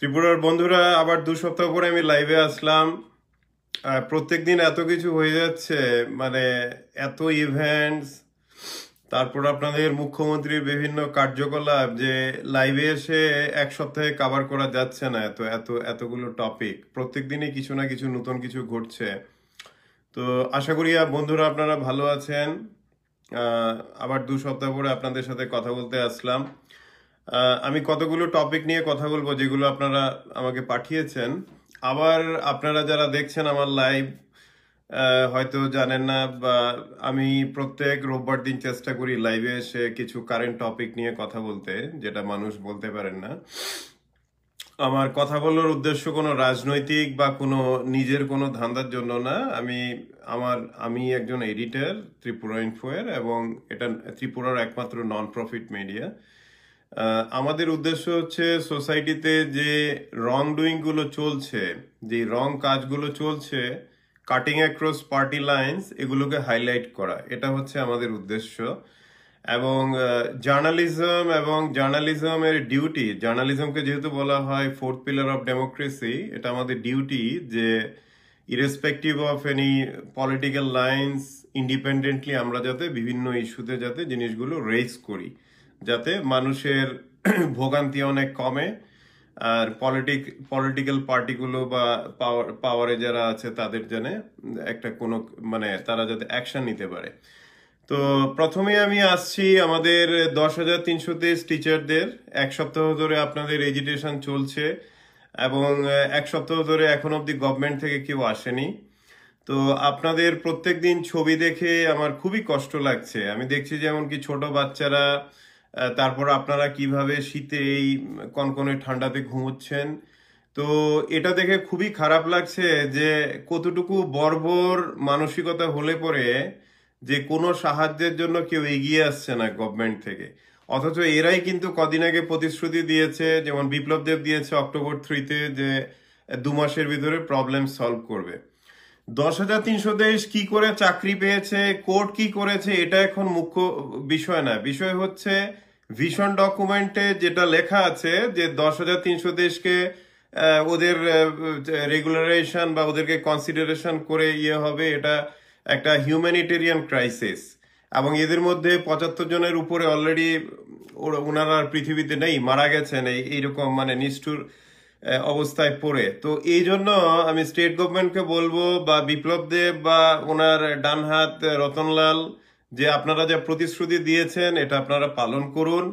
ত্রিপুরার বন্ধুরা আবার দু সপ্তাহ পরে আমি লাইভে আসলাম প্রত্যেক দিন এত কিছু হয়ে যাচ্ছে মানে এত ইভেন্টস তারপর আপনাদের মুখ্যমন্ত্রীর বিভিন্ন কার্যকলাপ যে লাইভে এসে এক সপ্তাহে কাভার করা যাচ্ছে না এত এত এতগুলো টপিক প্রত্যেক দিনই কিছু না কিছু নতুন কিছু ঘটছে তো আশা করি বন্ধুরা আপনারা ভালো আছেন আবার দু সপ্তাহ পরে আপনাদের সাথে কথা বলতে আসলাম আমি কতগুলো টপিক নিয়ে কথা বলবো যেগুলো আপনারা আমাকে পাঠিয়েছেন আবার আপনারা যারা দেখছেন আমার লাইভ হয়তো জানেন না বা আমি প্রত্যেক রোববার দিন চেষ্টা করি লাইভে এসে কিছু কারেন্ট টপিক নিয়ে কথা বলতে যেটা মানুষ বলতে পারেন না আমার কথা বলার উদ্দেশ্য কোনো রাজনৈতিক বা কোনো নিজের কোনো ধান্দার জন্য না আমি আমার আমি একজন এডিটর ত্রিপুরা ইনফোয়ের এবং এটা ত্রিপুরার একমাত্র নন প্রফিট মিডিয়া আমাদের উদ্দেশ্য হচ্ছে সোসাইটিতে যে রং ডুইংগুলো চলছে যে রং কাজগুলো চলছে কাটিং অ্যাক্রস পার্টি লাইন্স এগুলোকে হাইলাইট করা এটা হচ্ছে আমাদের উদ্দেশ্য এবং জার্নালিজম এবং জার্নালিজমের ডিউটি জার্নালিজমকে যেহেতু বলা হয় ফোর্থ পিলার অফ ডেমোক্রেসি এটা আমাদের ডিউটি যে irrespective of any political lines independently আমরা যাতে বিভিন্ন ইস্যুতে যাতে জিনিসগুলো রেজ করি যাতে মানুষের ভোগান্তি অনেক কমে আর পলিটিক পলিটিক্যাল পার্টিগুলো বা পাওয়ার পাওয়ারে যারা আছে তাদের জন্য একটা কোনো মানে তারা যাতে অ্যাকশন নিতে পারে তো প্রথমে আমি আসছি আমাদের দশ হাজার তিনশো তেইশ টিচারদের এক সপ্তাহ ধরে আপনাদের এজিটেশন চলছে এবং এক সপ্তাহ ধরে এখন অবধি গভর্নমেন্ট থেকে কেউ আসেনি তো আপনাদের প্রত্যেক দিন ছবি দেখে আমার খুবই কষ্ট লাগছে আমি দেখছি যেমন কি ছোট বাচ্চারা তারপর আপনারা কিভাবে শীতে এই কনকনে ঠান্ডাতে ঘুমোচ্ছেন তো এটা দেখে খুবই খারাপ লাগছে যে কতটুকু বর্বর মানসিকতা হলে পরে যে কোনো সাহায্যের জন্য কেউ এগিয়ে আসছে না গভর্নমেন্ট থেকে অথচ এরাই কিন্তু কদিন আগে প্রতিশ্রুতি দিয়েছে যেমন বিপ্লব দেব দিয়েছে অক্টোবর থ্রিতে যে দু মাসের ভিতরে প্রবলেম সলভ করবে দশ হাজার তিনশো দেশ কি করে চাকরি পেয়েছে কোর্ট কি করেছে এটা এখন মুখ্য বিষয় না বিষয় হচ্ছে ভিশন ডকুমেন্টে যেটা লেখা আছে যে দশ হাজার তিনশো দেশকে ওদের রেগুলারেশন বা ওদেরকে কনসিডারেশন করে ইয়ে হবে এটা একটা হিউম্যানিটেরিয়ান ক্রাইসিস এবং এদের মধ্যে পঁচাত্তর জনের উপরে অলরেডি ওনারা পৃথিবীতে নেই মারা গেছেন এইরকম মানে নিষ্ঠুর অবস্থায় পড়ে তো এই জন্য আমি স্টেট গভর্নমেন্টকে বলবো বা বিপ্লব দেব বা ওনার ডানহাত রতনলাল যে আপনারা যা প্রতিশ্রুতি দিয়েছেন এটা আপনারা পালন করুন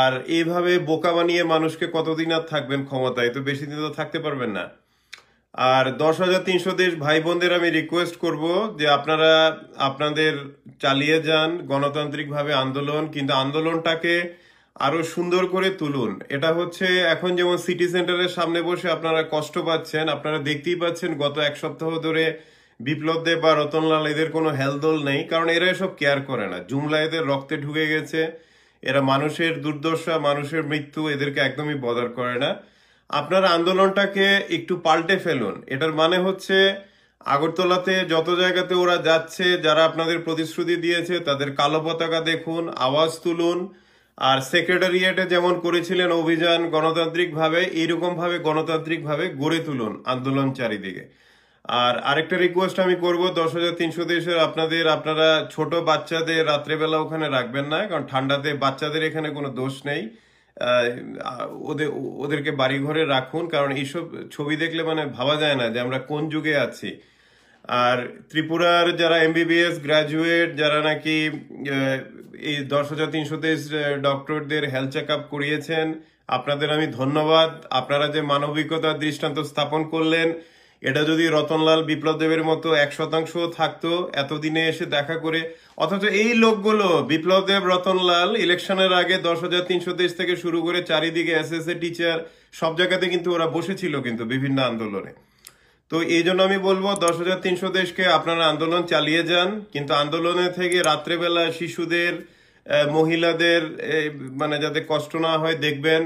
আর এইভাবে বোকা বানিয়ে মানুষকে কতদিন আর থাকবেন ক্ষমতায় তো বেশি দিন তো থাকতে পারবেন না আর দশ হাজার তিনশো দেশ ভাই বোনদের আমি রিকোয়েস্ট করব যে আপনারা আপনাদের চালিয়ে যান গণতান্ত্রিকভাবে আন্দোলন কিন্তু আন্দোলনটাকে আরও সুন্দর করে তুলুন এটা হচ্ছে এখন যেমন সিটি সেন্টারের সামনে বসে আপনারা কষ্ট পাচ্ছেন আপনারা দেখতেই পাচ্ছেন গত এক সপ্তাহ ধরে বিপ্লব দেব বা রতনলাল এদের কোনো হেলদোল নেই কারণ এরা এসব কেয়ার করে না জুমলা এদের রক্তে ঢুকে গেছে এরা মানুষের দুর্দশা মানুষের মৃত্যু এদেরকে একদমই বদার করে না আপনার আন্দোলনটাকে একটু পাল্টে ফেলুন এটার মানে হচ্ছে আগরতলাতে যত জায়গাতে ওরা যাচ্ছে যারা আপনাদের প্রতিশ্রুতি দিয়েছে তাদের কালো পতাকা দেখুন আওয়াজ তুলুন আর সেক্রেটারিয়েটে যেমন করেছিলেন অভিযান গণতান্ত্রিকভাবে এইরকমভাবে গণতান্ত্রিকভাবে গড়ে তুলুন আন্দোলন চারিদিকে আর আরেকটা রিকোয়েস্ট আমি করব দশ হাজার তিনশো দেশের আপনাদের আপনারা ছোট বাচ্চাদের রাত্রেবেলা ওখানে রাখবেন না কারণ ঠান্ডাতে বাচ্চাদের এখানে কোনো দোষ নেই ওদের ওদেরকে বাড়ি ঘরে রাখুন কারণ এইসব ছবি দেখলে মানে ভাবা যায় না যে আমরা কোন যুগে আছি আর ত্রিপুরার যারা এমবিবিএস গ্রাজুয়েট যারা নাকি এই দশ হাজার তিনশো তেইশ ডক্টরদের হেলথ চেক আপ করিয়েছেন আপনাদের আমি ধন্যবাদ আপনারা যে মানবিকতার দৃষ্টান্ত স্থাপন করলেন এটা যদি রতনলাল বিপ্লব দেবের মতো এক শতাংশ থাকতো এতদিনে এসে দেখা করে অথচ এই লোকগুলো বিপ্লব দেব রতনলাল ইলেকশনের আগে দশ হাজার তিনশো দেশ থেকে শুরু করে চারিদিকে এস এস এ টিচার সব জায়গাতে কিন্তু ওরা বসেছিল কিন্তু বিভিন্ন আন্দোলনে তো এই জন্য আমি বলবো দশ হাজার তিনশো দেশকে আপনারা আন্দোলন চালিয়ে যান কিন্তু আন্দোলনে থেকে রাত্রেবেলা শিশুদের মহিলাদের মানে যাতে কষ্ট না হয় দেখবেন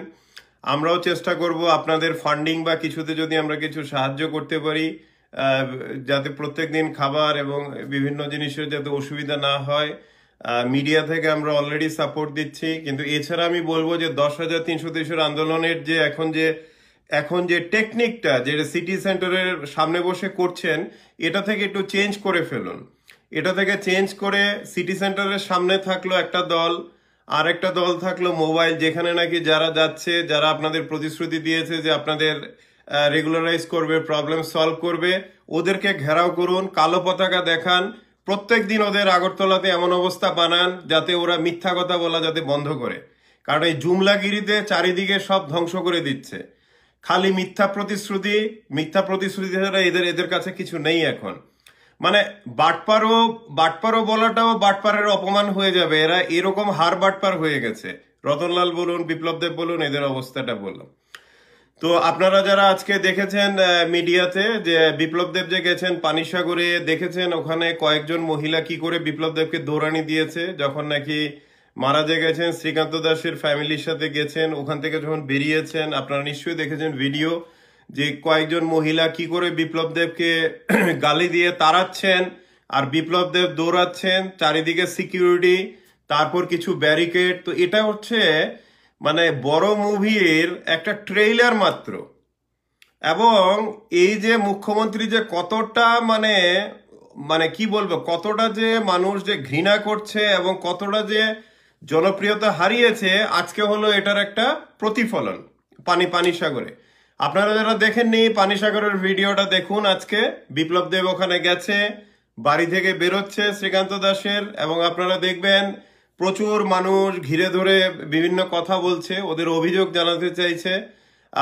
আমরাও চেষ্টা করব আপনাদের ফান্ডিং বা কিছুতে যদি আমরা কিছু সাহায্য করতে পারি যাতে প্রত্যেক দিন খাবার এবং বিভিন্ন জিনিসের যাতে অসুবিধা না হয় মিডিয়া থেকে আমরা অলরেডি সাপোর্ট দিচ্ছি কিন্তু এছাড়া আমি বলবো যে দশ হাজার তিনশো তিনশোর আন্দোলনের যে এখন যে এখন যে টেকনিকটা যেটা সিটি সেন্টারের সামনে বসে করছেন এটা থেকে একটু চেঞ্জ করে ফেলুন এটা থেকে চেঞ্জ করে সিটি সেন্টারের সামনে থাকলো একটা দল আর একটা দল থাকলো মোবাইল যেখানে নাকি যারা যাচ্ছে যারা আপনাদের প্রতিশ্রুতি দিয়েছে যে আপনাদের রেগুলারাইজ করবে প্রবলেম সলভ করবে ওদেরকে ঘেরাও করুন কালো পতাকা দেখান প্রত্যেক দিন ওদের আগরতলাতে এমন অবস্থা বানান যাতে ওরা মিথ্যা কথা বলা যাতে বন্ধ করে কারণ এই জুমলাগিরিতে চারিদিকে সব ধ্বংস করে দিচ্ছে খালি মিথ্যা প্রতিশ্রুতি মিথ্যা প্রতিশ্রুতি ছাড়া এদের এদের কাছে কিছু নেই এখন মানে বাটপারও বাটপারও বলাটাও বাটপারের অপমান হয়ে যাবে এরা এরকম হার বাটপার হয়ে গেছে রতনলাল বলুন বিপ্লব দেব বলুন এদের অবস্থাটা বললাম তো আপনারা যারা আজকে দেখেছেন মিডিয়াতে যে বিপ্লব দেব যে গেছেন পানিসাগরে দেখেছেন ওখানে কয়েকজন মহিলা কি করে বিপ্লব দেবকে দৌড়ানি দিয়েছে যখন নাকি মারা যে গেছেন শ্রীকান্ত দাসের ফ্যামিলির সাথে গেছেন ওখান থেকে যখন বেরিয়েছেন আপনারা নিশ্চয়ই দেখেছেন ভিডিও যে কয়েকজন মহিলা কি করে বিপ্লব দেবকে গালি দিয়ে তাড়াচ্ছেন আর বিপ্লব দেব দৌড়াচ্ছেন চারিদিকে সিকিউরিটি তারপর কিছু ব্যারিকেড তো এটা হচ্ছে মানে বড় মুভির একটা ট্রেইলার মাত্র এবং এই যে মুখ্যমন্ত্রী যে কতটা মানে মানে কি বলবো কতটা যে মানুষ যে ঘৃণা করছে এবং কতটা যে জনপ্রিয়তা হারিয়েছে আজকে হলো এটার একটা প্রতিফলন পানি পানি সাগরে আপনারা যারা দেখেননি পানিসাগরের ভিডিওটা দেখুন আজকে বিপ্লব দেব ওখানে গেছে বাড়ি থেকে বেরোচ্ছে শ্রীকান্ত দাসের এবং আপনারা দেখবেন প্রচুর মানুষ ঘিরে ধরে বিভিন্ন কথা বলছে ওদের অভিযোগ জানাতে চাইছে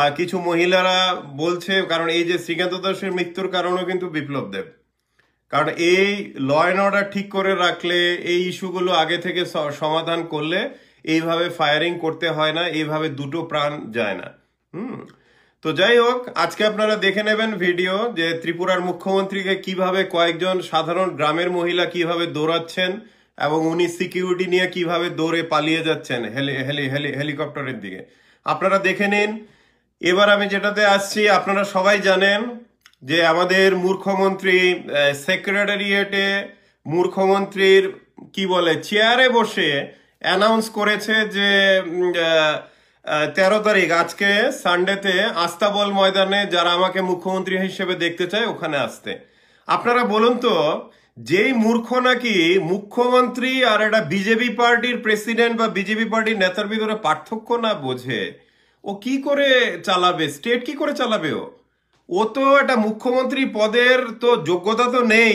আর কিছু মহিলারা বলছে কারণ এই যে শ্রীকান্ত দাসের মৃত্যুর কারণও কিন্তু বিপ্লব দেব কারণ এই ল অ্যান্ড অর্ডার ঠিক করে রাখলে এই ইস্যুগুলো আগে থেকে সমাধান করলে এইভাবে ফায়ারিং করতে হয় না এইভাবে দুটো প্রাণ যায় না হুম তো যাই হোক আজকে আপনারা দেখে নেবেন ভিডিও যে ত্রিপুরার মুখ্যমন্ত্রীকে কিভাবে কয়েকজন সাধারণ গ্রামের মহিলা কিভাবে দৌড়াচ্ছেন এবং উনি সিকিউরিটি নিয়ে কিভাবে দৌড়ে পালিয়ে যাচ্ছেন হেলি হেলি হেলিকপ্টারের দিকে আপনারা দেখে নিন এবার আমি যেটাতে আসছি আপনারা সবাই জানেন যে আমাদের মূর্খমন্ত্রী সেক্রেটারিয়েটে মূর্খমন্ত্রীর কি বলে চেয়ারে বসে অ্যানাউন্স করেছে যে তেরো তারিখ আজকে সানডেতে আস্তাবল ময়দানে যারা আমাকে মুখ্যমন্ত্রী হিসেবে দেখতে চায় ওখানে আসতে আপনারা বলুন তো যেই মূর্খ নাকি মুখ্যমন্ত্রী আর একটা বিজেপি পার্টির প্রেসিডেন্ট বা বিজেপি পার্টির নেতার ভিতরে পার্থক্য না বোঝে ও কি করে চালাবে স্টেট কি করে চালাবে ও ও তো একটা মুখ্যমন্ত্রী পদের তো যোগ্যতা তো নেই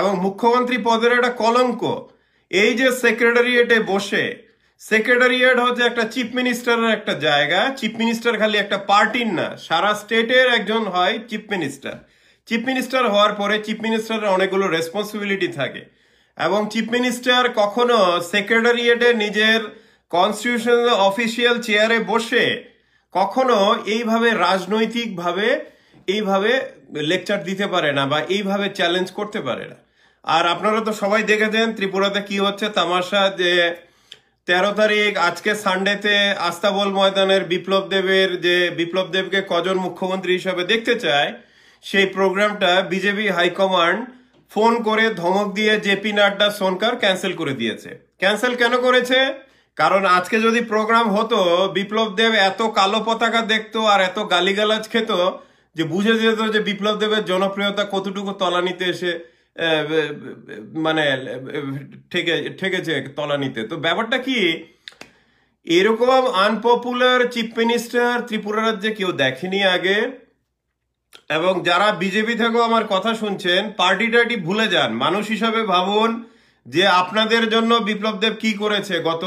এবং মুখ্যমন্ত্রী পদের একটা কলঙ্ক এই যে সেক্রেটারিয়েটে বসে সেক্রেটারিয়েট হচ্ছে একটা চিফ মিনিস্টারের একটা জায়গা চিফ মিনিস্টার খালি একটা পার্টির না সারা স্টেটের একজন হয় চিফ মিনিস্টার চিফ মিনিস্টার হওয়ার পরে চিফ মিনিস্টারের অনেকগুলো রেসপন্সিবিলিটি থাকে এবং চিফ মিনিস্টার কখনো সেক্রেটারিয়েটে নিজের কনস্টিটিউশনাল অফিসিয়াল চেয়ারে বসে কখনো এইভাবে রাজনৈতিকভাবে এইভাবে লেকচার দিতে পারে না বা এইভাবে চ্যালেঞ্জ করতে পারে না আর আপনারা তো সবাই দেখেছেন ত্রিপুরাতে কি হচ্ছে তামাশা যে তেরো তারিখ আজকে সানডেতে আস্তাবল ময়দানের বিপ্লব দেবের যে বিপ্লব দেবকে কজন মুখ্যমন্ত্রী হিসাবে দেখতে চায় সেই প্রোগ্রামটা বিজেপি হাইকমান্ড ফোন করে ধমক দিয়ে জেপি নাড্ডা সোনকার ক্যান্সেল করে দিয়েছে ক্যান্সেল কেন করেছে কারণ আজকে যদি প্রোগ্রাম হতো বিপ্লব দেব এত কালো পতাকা দেখতো আর এত গালিগালাজ খেত যে বুঝে যেত যে বিপ্লব দেবের জনপ্রিয়তা কতটুকু তলানিতে এসে মানে ঠেকে ঠেকেছে তলানিতে তো ব্যাপারটা কি এরকম আনপপুলার চিফ মিনিস্টার ত্রিপুরা রাজ্যে কেউ দেখেনি আগে এবং যারা বিজেপি থেকেও আমার কথা শুনছেন পার্টি টার্টি ভুলে যান মানুষ হিসাবে ভাবুন যে আপনাদের জন্য বিপ্লব দেব কি করেছে গত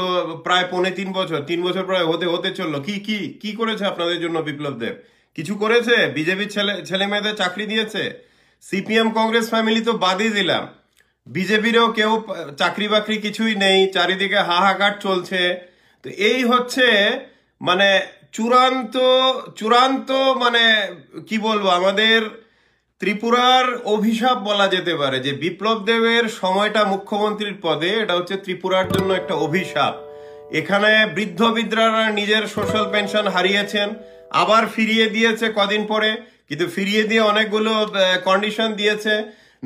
প্রায় পৌনে তিন বছর তিন বছর প্রায় হতে হতে চললো কি কি কি করেছে আপনাদের জন্য বিপ্লব দেব কিছু করেছে বিজেপির ছেলে ছেলে মেয়েদের চাকরি দিয়েছে সিপিএম কংগ্রেস ফ্যামিলি তো বাদই দিলাম বিজেপিরও কেউ চাকরি বাকরি কিছুই নেই চারিদিকে হাহাকার চলছে তো এই হচ্ছে মানে চূড়ান্ত চূড়ান্ত মানে কি বলবো আমাদের ত্রিপুরার অভিশাপ বলা যেতে পারে যে বিপ্লব দেবের সময়টা মুখ্যমন্ত্রীর পদে এটা হচ্ছে ত্রিপুরার জন্য একটা অভিশাপ এখানে বৃদ্ধ বিদ্রারা নিজের সোশ্যাল পেনশন হারিয়েছেন আবার ফিরিয়ে দিয়েছে কদিন পরে কিন্তু ফিরিয়ে দিয়ে অনেকগুলো কন্ডিশন দিয়েছে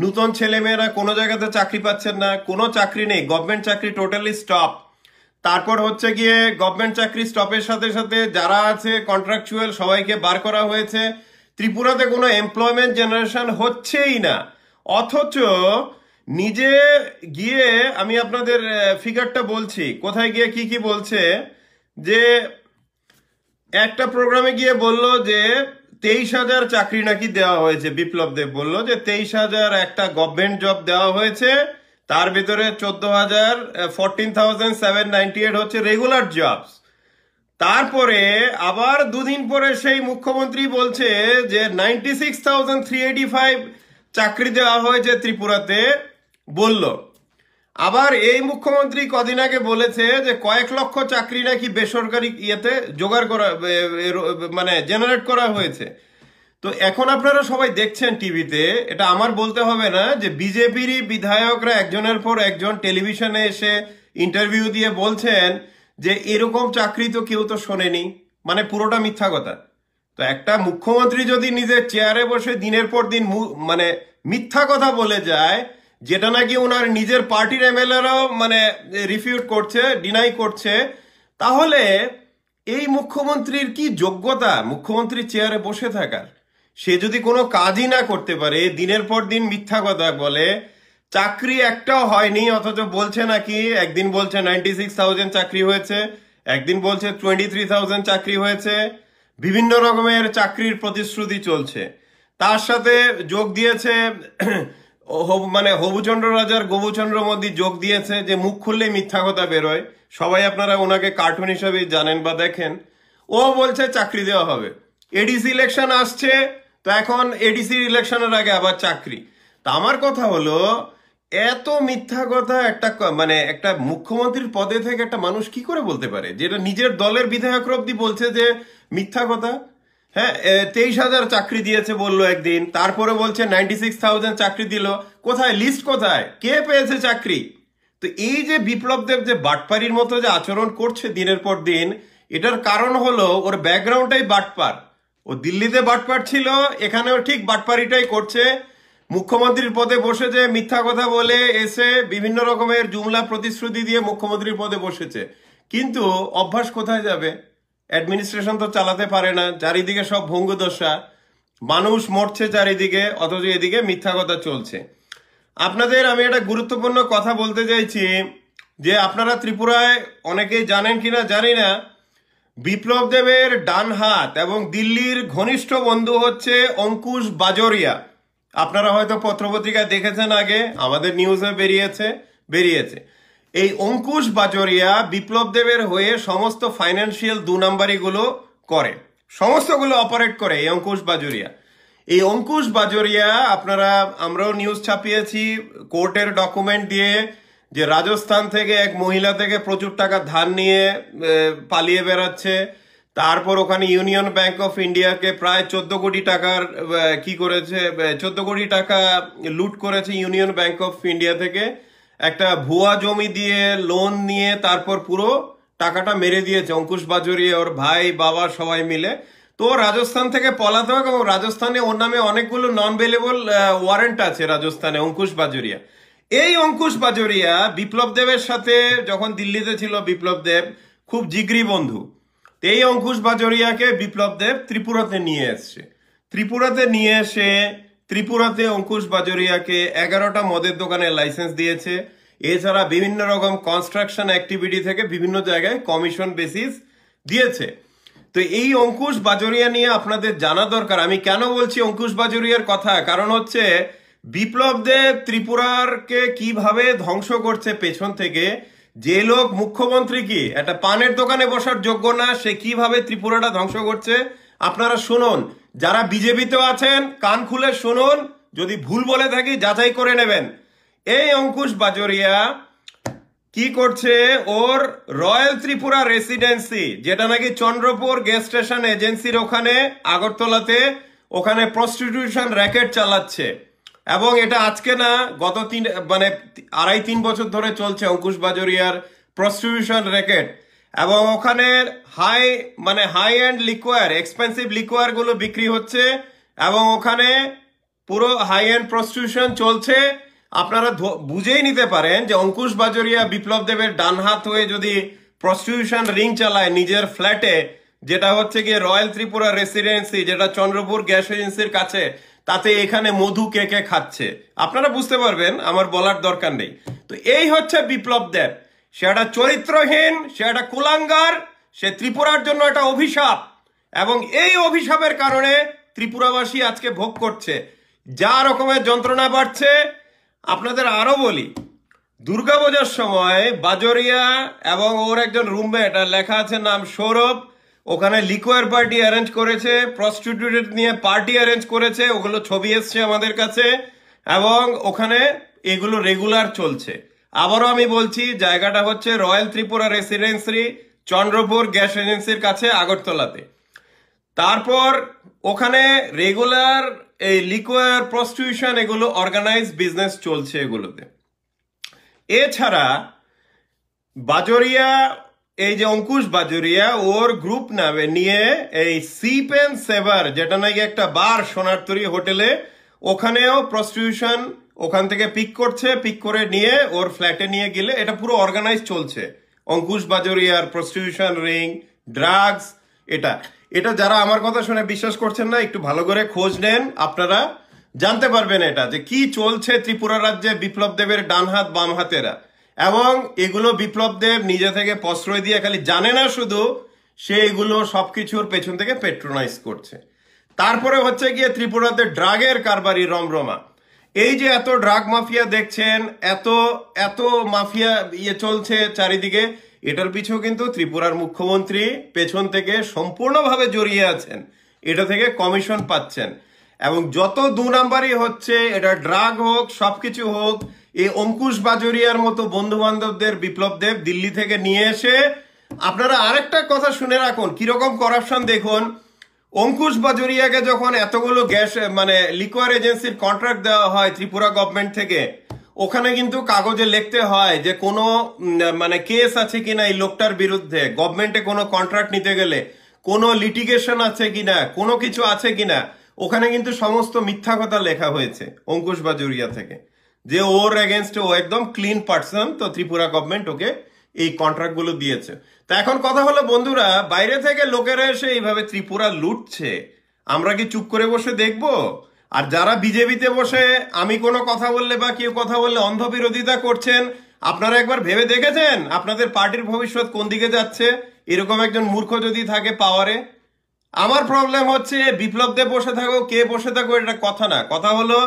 নূতন ছেলেমেয়েরা কোনো জায়গাতে চাকরি পাচ্ছেন না কোনো চাকরি নেই গভর্নমেন্ট চাকরি টোটালি স্টপ তারপর হচ্ছে গিয়ে গভর্নমেন্ট চাকরি স্টপের সাথে সাথে যারা আছে কন্ট্রাকচুয়াল সবাইকে বার করা হয়েছে ত্রিপুরাতে কোনো এমপ্লয়মেন্ট জেনারেশন হচ্ছেই না অথচ নিজে গিয়ে আমি আপনাদের ফিগারটা বলছি কোথায় গিয়ে কি কি বলছে যে একটা প্রোগ্রামে গিয়ে বলল যে তেইশ হাজার চাকরি নাকি দেওয়া হয়েছে বিপ্লব দেব বলল যে তেইশ হাজার একটা গভর্নমেন্ট জব দেওয়া হয়েছে তার ভিতরে চোদ্দ হাজার fourteen thousand seven ninety eight হচ্ছে রেগুলার জবস তারপরে আবার দুদিন পরে সেই মুখ্যমন্ত্রী বলছে যে ninety six thousand three eighty five চাকরি দেওয়া হয়েছে ত্রিপুরাতে বলল আবার এই মুখ্যমন্ত্রী কদিন আগে বলেছে যে কয়েক লক্ষ চাকরি নাকি বেসরকারি ইয়েতে জোগাড় করা মানে জেনারেট করা হয়েছে তো এখন আপনারা সবাই দেখছেন টিভিতে এটা আমার বলতে হবে না যে বিজেপিরই বিধায়করা একজনের পর একজন টেলিভিশনে এসে ইন্টারভিউ দিয়ে বলছেন যে এরকম চাকরি তো কেউ তো শোনেনি মানে পুরোটা মিথ্যা কথা তো একটা মুখ্যমন্ত্রী যদি নিজের চেয়ারে বসে দিনের পর দিন মানে মিথ্যা কথা বলে যায় যেটা নাকি ওনার নিজের পার্টির এমএলএরাও মানে রিফিউট করছে ডিনাই করছে তাহলে এই মুখ্যমন্ত্রীর কি যোগ্যতা মুখ্যমন্ত্রীর চেয়ারে বসে থাকার সে যদি কোনো কাজই না করতে পারে দিনের পর দিন মিথ্যা কথা বলে চাকরি একটাও হয়নি অথচ বলছে নাকি একদিন বলছে নাইনটি সিক্স থাউজেন্ড চাকরি হয়েছে একদিন বলছে টোয়েন্টি থ্রি থাউজেন্ড চাকরি হয়েছে বিভিন্ন রকমের চাকরির প্রতিশ্রুতি চলছে তার সাথে যোগ দিয়েছে মানে হবুচন্দ্র রাজার গোবুচন্দ্র মোদী যোগ দিয়েছে যে মুখ খুললে মিথ্যা কথা বেরোয় সবাই আপনারা ওনাকে কার্টুন হিসাবে জানেন বা দেখেন ও বলছে চাকরি দেওয়া হবে এডিসি ইলেকশন আসছে তো এখন এডিসি ইলেকশনের আগে আবার চাকরি তা আমার কথা হলো এত মিথ্যা কথা একটা মানে একটা মুখ্যমন্ত্রীর পদে থেকে একটা মানুষ কি করে বলতে পারে যেটা নিজের দলের বিধায়ক রব্দি বলছে যে মিথ্যা কথা হ্যাঁ তেইশ হাজার চাকরি দিয়েছে বললো একদিন তারপরে বলছে নাইনটি সিক্স থাউজেন্ড চাকরি দিল কোথায় লিস্ট কোথায় কে পেয়েছে চাকরি তো এই যে বিপ্লবদেব যে বাটপারির মতো যে আচরণ করছে দিনের পর দিন এটার কারণ হলো ওর ব্যাকগ্রাউন্ডটাই বাটপার ও দিল্লিতে বাটপার ছিল এখানেও ঠিক বাটপারিটাই করছে মুখ্যমন্ত্রীর পদে বসে যে মিথ্যা কথা বলে এসে বিভিন্ন রকমের জুমলা প্রতিশ্রুতি দিয়ে মুখ্যমন্ত্রীর পদে বসেছে কিন্তু অভ্যাস কোথায় যাবে অ্যাডমিনিস্ট্রেশন তো চালাতে পারে না চারিদিকে সব দশা মানুষ মরছে চারিদিকে অথচ এদিকে মিথ্যা কথা চলছে আপনাদের আমি একটা গুরুত্বপূর্ণ কথা বলতে চাইছি যে আপনারা ত্রিপুরায় অনেকেই জানেন কিনা জানি না বিপ্লব দেবের ডান হাত এবং দিল্লির ঘনিষ্ঠ বন্ধু হচ্ছে অঙ্কুশ বাজরিয়া আপনারা হয়তো পত্রপত্রিকায় দেখেছেন আগে আমাদের নিউজে বেরিয়েছে বেরিয়েছে এই অঙ্কুশ বাজরিয়া বিপ্লব দেবের হয়ে সমস্ত ফাইন্যান্সিয়াল দু নাম্বারিগুলো করে সমস্তগুলো অপারেট করে এই অঙ্কুশ বাজরিয়া এই অঙ্কুশ বাজরিয়া আপনারা আমরাও নিউজ ছাপিয়েছি কোর্টের ডকুমেন্ট দিয়ে যে রাজস্থান থেকে এক মহিলা থেকে প্রচুর টাকা ধার নিয়ে পালিয়ে বেড়াচ্ছে তারপর ওখানে ইউনিয়ন ব্যাংক অফ ইন্ডিয়াকে প্রায় চোদ্দ কোটি টাকার কি করেছে চোদ্দ কোটি টাকা লুট করেছে ইউনিয়ন ব্যাংক অফ ইন্ডিয়া থেকে একটা ভুয়া জমি দিয়ে লোন নিয়ে তারপর পুরো টাকাটা মেরে দিয়েছে অঙ্কুশ বাজুরিয়া ওর ভাই বাবা সবাই মিলে তো রাজস্থান থেকে পলাতক এবং রাজস্থানে ওর নামে অনেকগুলো নন ভেলেবল ওয়ারেন্ট আছে রাজস্থানে অঙ্কুশ বাজুরিয়া এই অঙ্কুশ বাজুরিয়া বিপ্লব দেবের সাথে যখন দিল্লিতে ছিল বিপ্লব দেব খুব জিগ্রি বন্ধু এই অঙ্কুশ বাজরিয়াকে বিপ্লব দেব ত্রিপুরাতে নিয়ে এসছে ত্রিপুরাতে নিয়ে এসে ত্রিপুরাতে অঙ্কুশ বাজরিয়াকে এগারোটা মদের দোকানে লাইসেন্স দিয়েছে এছাড়া বিভিন্ন রকম কনস্ট্রাকশন অ্যাক্টিভিটি থেকে বিভিন্ন জায়গায় কমিশন বেসিস দিয়েছে তো এই অঙ্কুশ বাজরিয়া নিয়ে আপনাদের জানা দরকার আমি কেন বলছি অঙ্কুশ বাজরিয়ার কথা কারণ হচ্ছে বিপ্লব দেব ত্রিপুরারকে কিভাবে ধ্বংস করছে পেছন থেকে যে লোক মুখ্যমন্ত্রী কি একটা পানের দোকানে বসার যোগ্য না সে কিভাবে ত্রিপুরাটা ধ্বংস করছে আপনারা শুনুন যারা বিজেপিতেও আছেন কান খুলে শুনুন যদি ভুল বলে থাকি যাচাই করে নেবেন এই অঙ্কুশ বাজরিয়া কি করছে ওর রয়্যাল ত্রিপুরা রেসিডেন্সি যেটা নাকি চন্দ্রপুর গ্যাস স্টেশন এজেন্সির ওখানে আগরতলাতে ওখানে প্রস্টিটিউশন র্যাকেট চালাচ্ছে এবং এটা আজকে না গত তিন মানে আড়াই তিন বছর ধরে চলছে অঙ্কুশ বাজরিয়ার প্রস্টিটিউশন র্যাকেট এবং ওখানের হাই মানে হাই অ্যান্ড লিকোয়ার এক্সপেন্সিভ গুলো বিক্রি হচ্ছে এবং ওখানে পুরো হাই অ্যান্ড প্রস্টিউশন চলছে আপনারা বুঝেই নিতে পারেন যে অঙ্কুশ বাজরিয়া বিপ্লব দেবের ডান হাত হয়ে যদি প্রস্টিউশন রিং চালায় নিজের ফ্ল্যাটে যেটা হচ্ছে গিয়ে রয়্যাল ত্রিপুরা রেসিডেন্সি যেটা চন্দ্রপুর গ্যাস এজেন্সির কাছে তাতে এখানে মধু কে কে খাচ্ছে আপনারা বুঝতে পারবেন আমার বলার দরকার নেই তো এই হচ্ছে বিপ্লব দেব সে একটা চরিত্রহীন সে একটা কুলাঙ্গার সে ত্রিপুরার জন্য একটা অভিশাপ এবং এই অভিশাপের কারণে ত্রিপুরাবাসী আজকে ভোগ করছে যা রকমের যন্ত্রণা বাড়ছে আপনাদের আরও বলি দুর্গাপূজার সময় বাজরিয়া এবং ওর একজন রুমমেট আর লেখা আছে নাম সৌরভ ওখানে লিকোয়ার পার্টি অ্যারেঞ্জ করেছে প্রস্টিটিউট নিয়ে পার্টি অ্যারেঞ্জ করেছে ওগুলো ছবি এসছে আমাদের কাছে এবং ওখানে এগুলো রেগুলার চলছে আবারও আমি বলছি জায়গাটা হচ্ছে royal Tripura residency Chandrapur gas এজেন্সির কাছে আগরতলাতে তারপর ওখানে রেগুলার এই লিকুয়ার প্রস্টিউশন এগুলো অর্গানাইজ বিজনেস চলছে এগুলোতে এছাড়া বাজরিয়া এই যে অঙ্কুশ বাজরিয়া ওর গ্রুপ নামে নিয়ে এই সিপ সেভার যেটা নাকি একটা বার সোনারতরি হোটেলে ওখানেও প্রস্টিউশন ওখান থেকে পিক করছে পিক করে নিয়ে ওর ফ্ল্যাটে নিয়ে গেলে এটা পুরো অর্গানাইজ চলছে অঙ্কুশ বাজরিয়ার প্রস্টিটিউশন রিং ড্রাগস এটা এটা যারা আমার কথা শুনে বিশ্বাস করছেন না একটু ভালো করে খোঁজ নেন আপনারা জানতে পারবেন এটা যে কি চলছে ত্রিপুরা রাজ্যে বিপ্লব দেবের ডান হাত বাম হাতেরা এবং এগুলো বিপ্লব দেব নিজে থেকে প্রশ্রয় দিয়ে খালি জানে না শুধু সে এগুলো সবকিছুর পেছন থেকে পেট্রোনাইজ করছে তারপরে হচ্ছে গিয়ে ত্রিপুরাতে ড্রাগের কারবারি রমরমা এই যে এত ড্রাগ মাফিয়া দেখছেন এত এত মাফিয়া ইয়ে চলছে চারিদিকে এটার পিছু কিন্তু ত্রিপুরার মুখ্যমন্ত্রী পেছন থেকে সম্পূর্ণভাবে জড়িয়ে আছেন এটা থেকে কমিশন পাচ্ছেন এবং যত দু নাম্বারই হচ্ছে এটা ড্রাগ হোক সবকিছু হোক এই অঙ্কুশ বাজরিয়ার মতো বন্ধু বান্ধবদের বিপ্লব দেব দিল্লি থেকে নিয়ে এসে আপনারা আরেকটা কথা শুনে রাখুন কিরকম করাপশন দেখুন অঙ্কুশ বাজুরিয়াকে যখন এতগুলো গ্যাস মানে লিকোয়ার এজেন্সির কন্ট্রাক্ট দেওয়া হয় ত্রিপুরা গভর্নমেন্ট থেকে ওখানে কিন্তু কাগজে লিখতে হয় যে কোনো মানে কেস আছে কিনা এই লোকটার বিরুদ্ধে গভর্নমেন্টে কোনো কন্ট্রাক্ট নিতে গেলে কোনো লিটিগেশন আছে কিনা কোনো কিছু আছে কিনা ওখানে কিন্তু সমস্ত মিথ্যা কথা লেখা হয়েছে অঙ্কুশ বাজুরিয়া থেকে যে ওর এগেনস্টে ও একদম ক্লিন পার্সন তো ত্রিপুরা গভর্নমেন্ট ওকে এই কন্ট্রাক্টগুলো দিয়েছে তা এখন কথা হলো বন্ধুরা বাইরে থেকে লোকেরা এসে এইভাবে ত্রিপুরা লুটছে আমরা কি চুপ করে বসে দেখব আর যারা বিজেপিতে বসে আমি কোনো কথা বললে বা কেউ কথা বললে অন্ধ বিরোধিতা করছেন আপনারা একবার ভেবে দেখেছেন আপনাদের পার্টির ভবিষ্যৎ কোন দিকে যাচ্ছে এরকম একজন মূর্খ যদি থাকে পাওয়ারে আমার প্রবলেম হচ্ছে বিপ্লব দেব বসে থাকো কে বসে থাকো এটা কথা না কথা হলো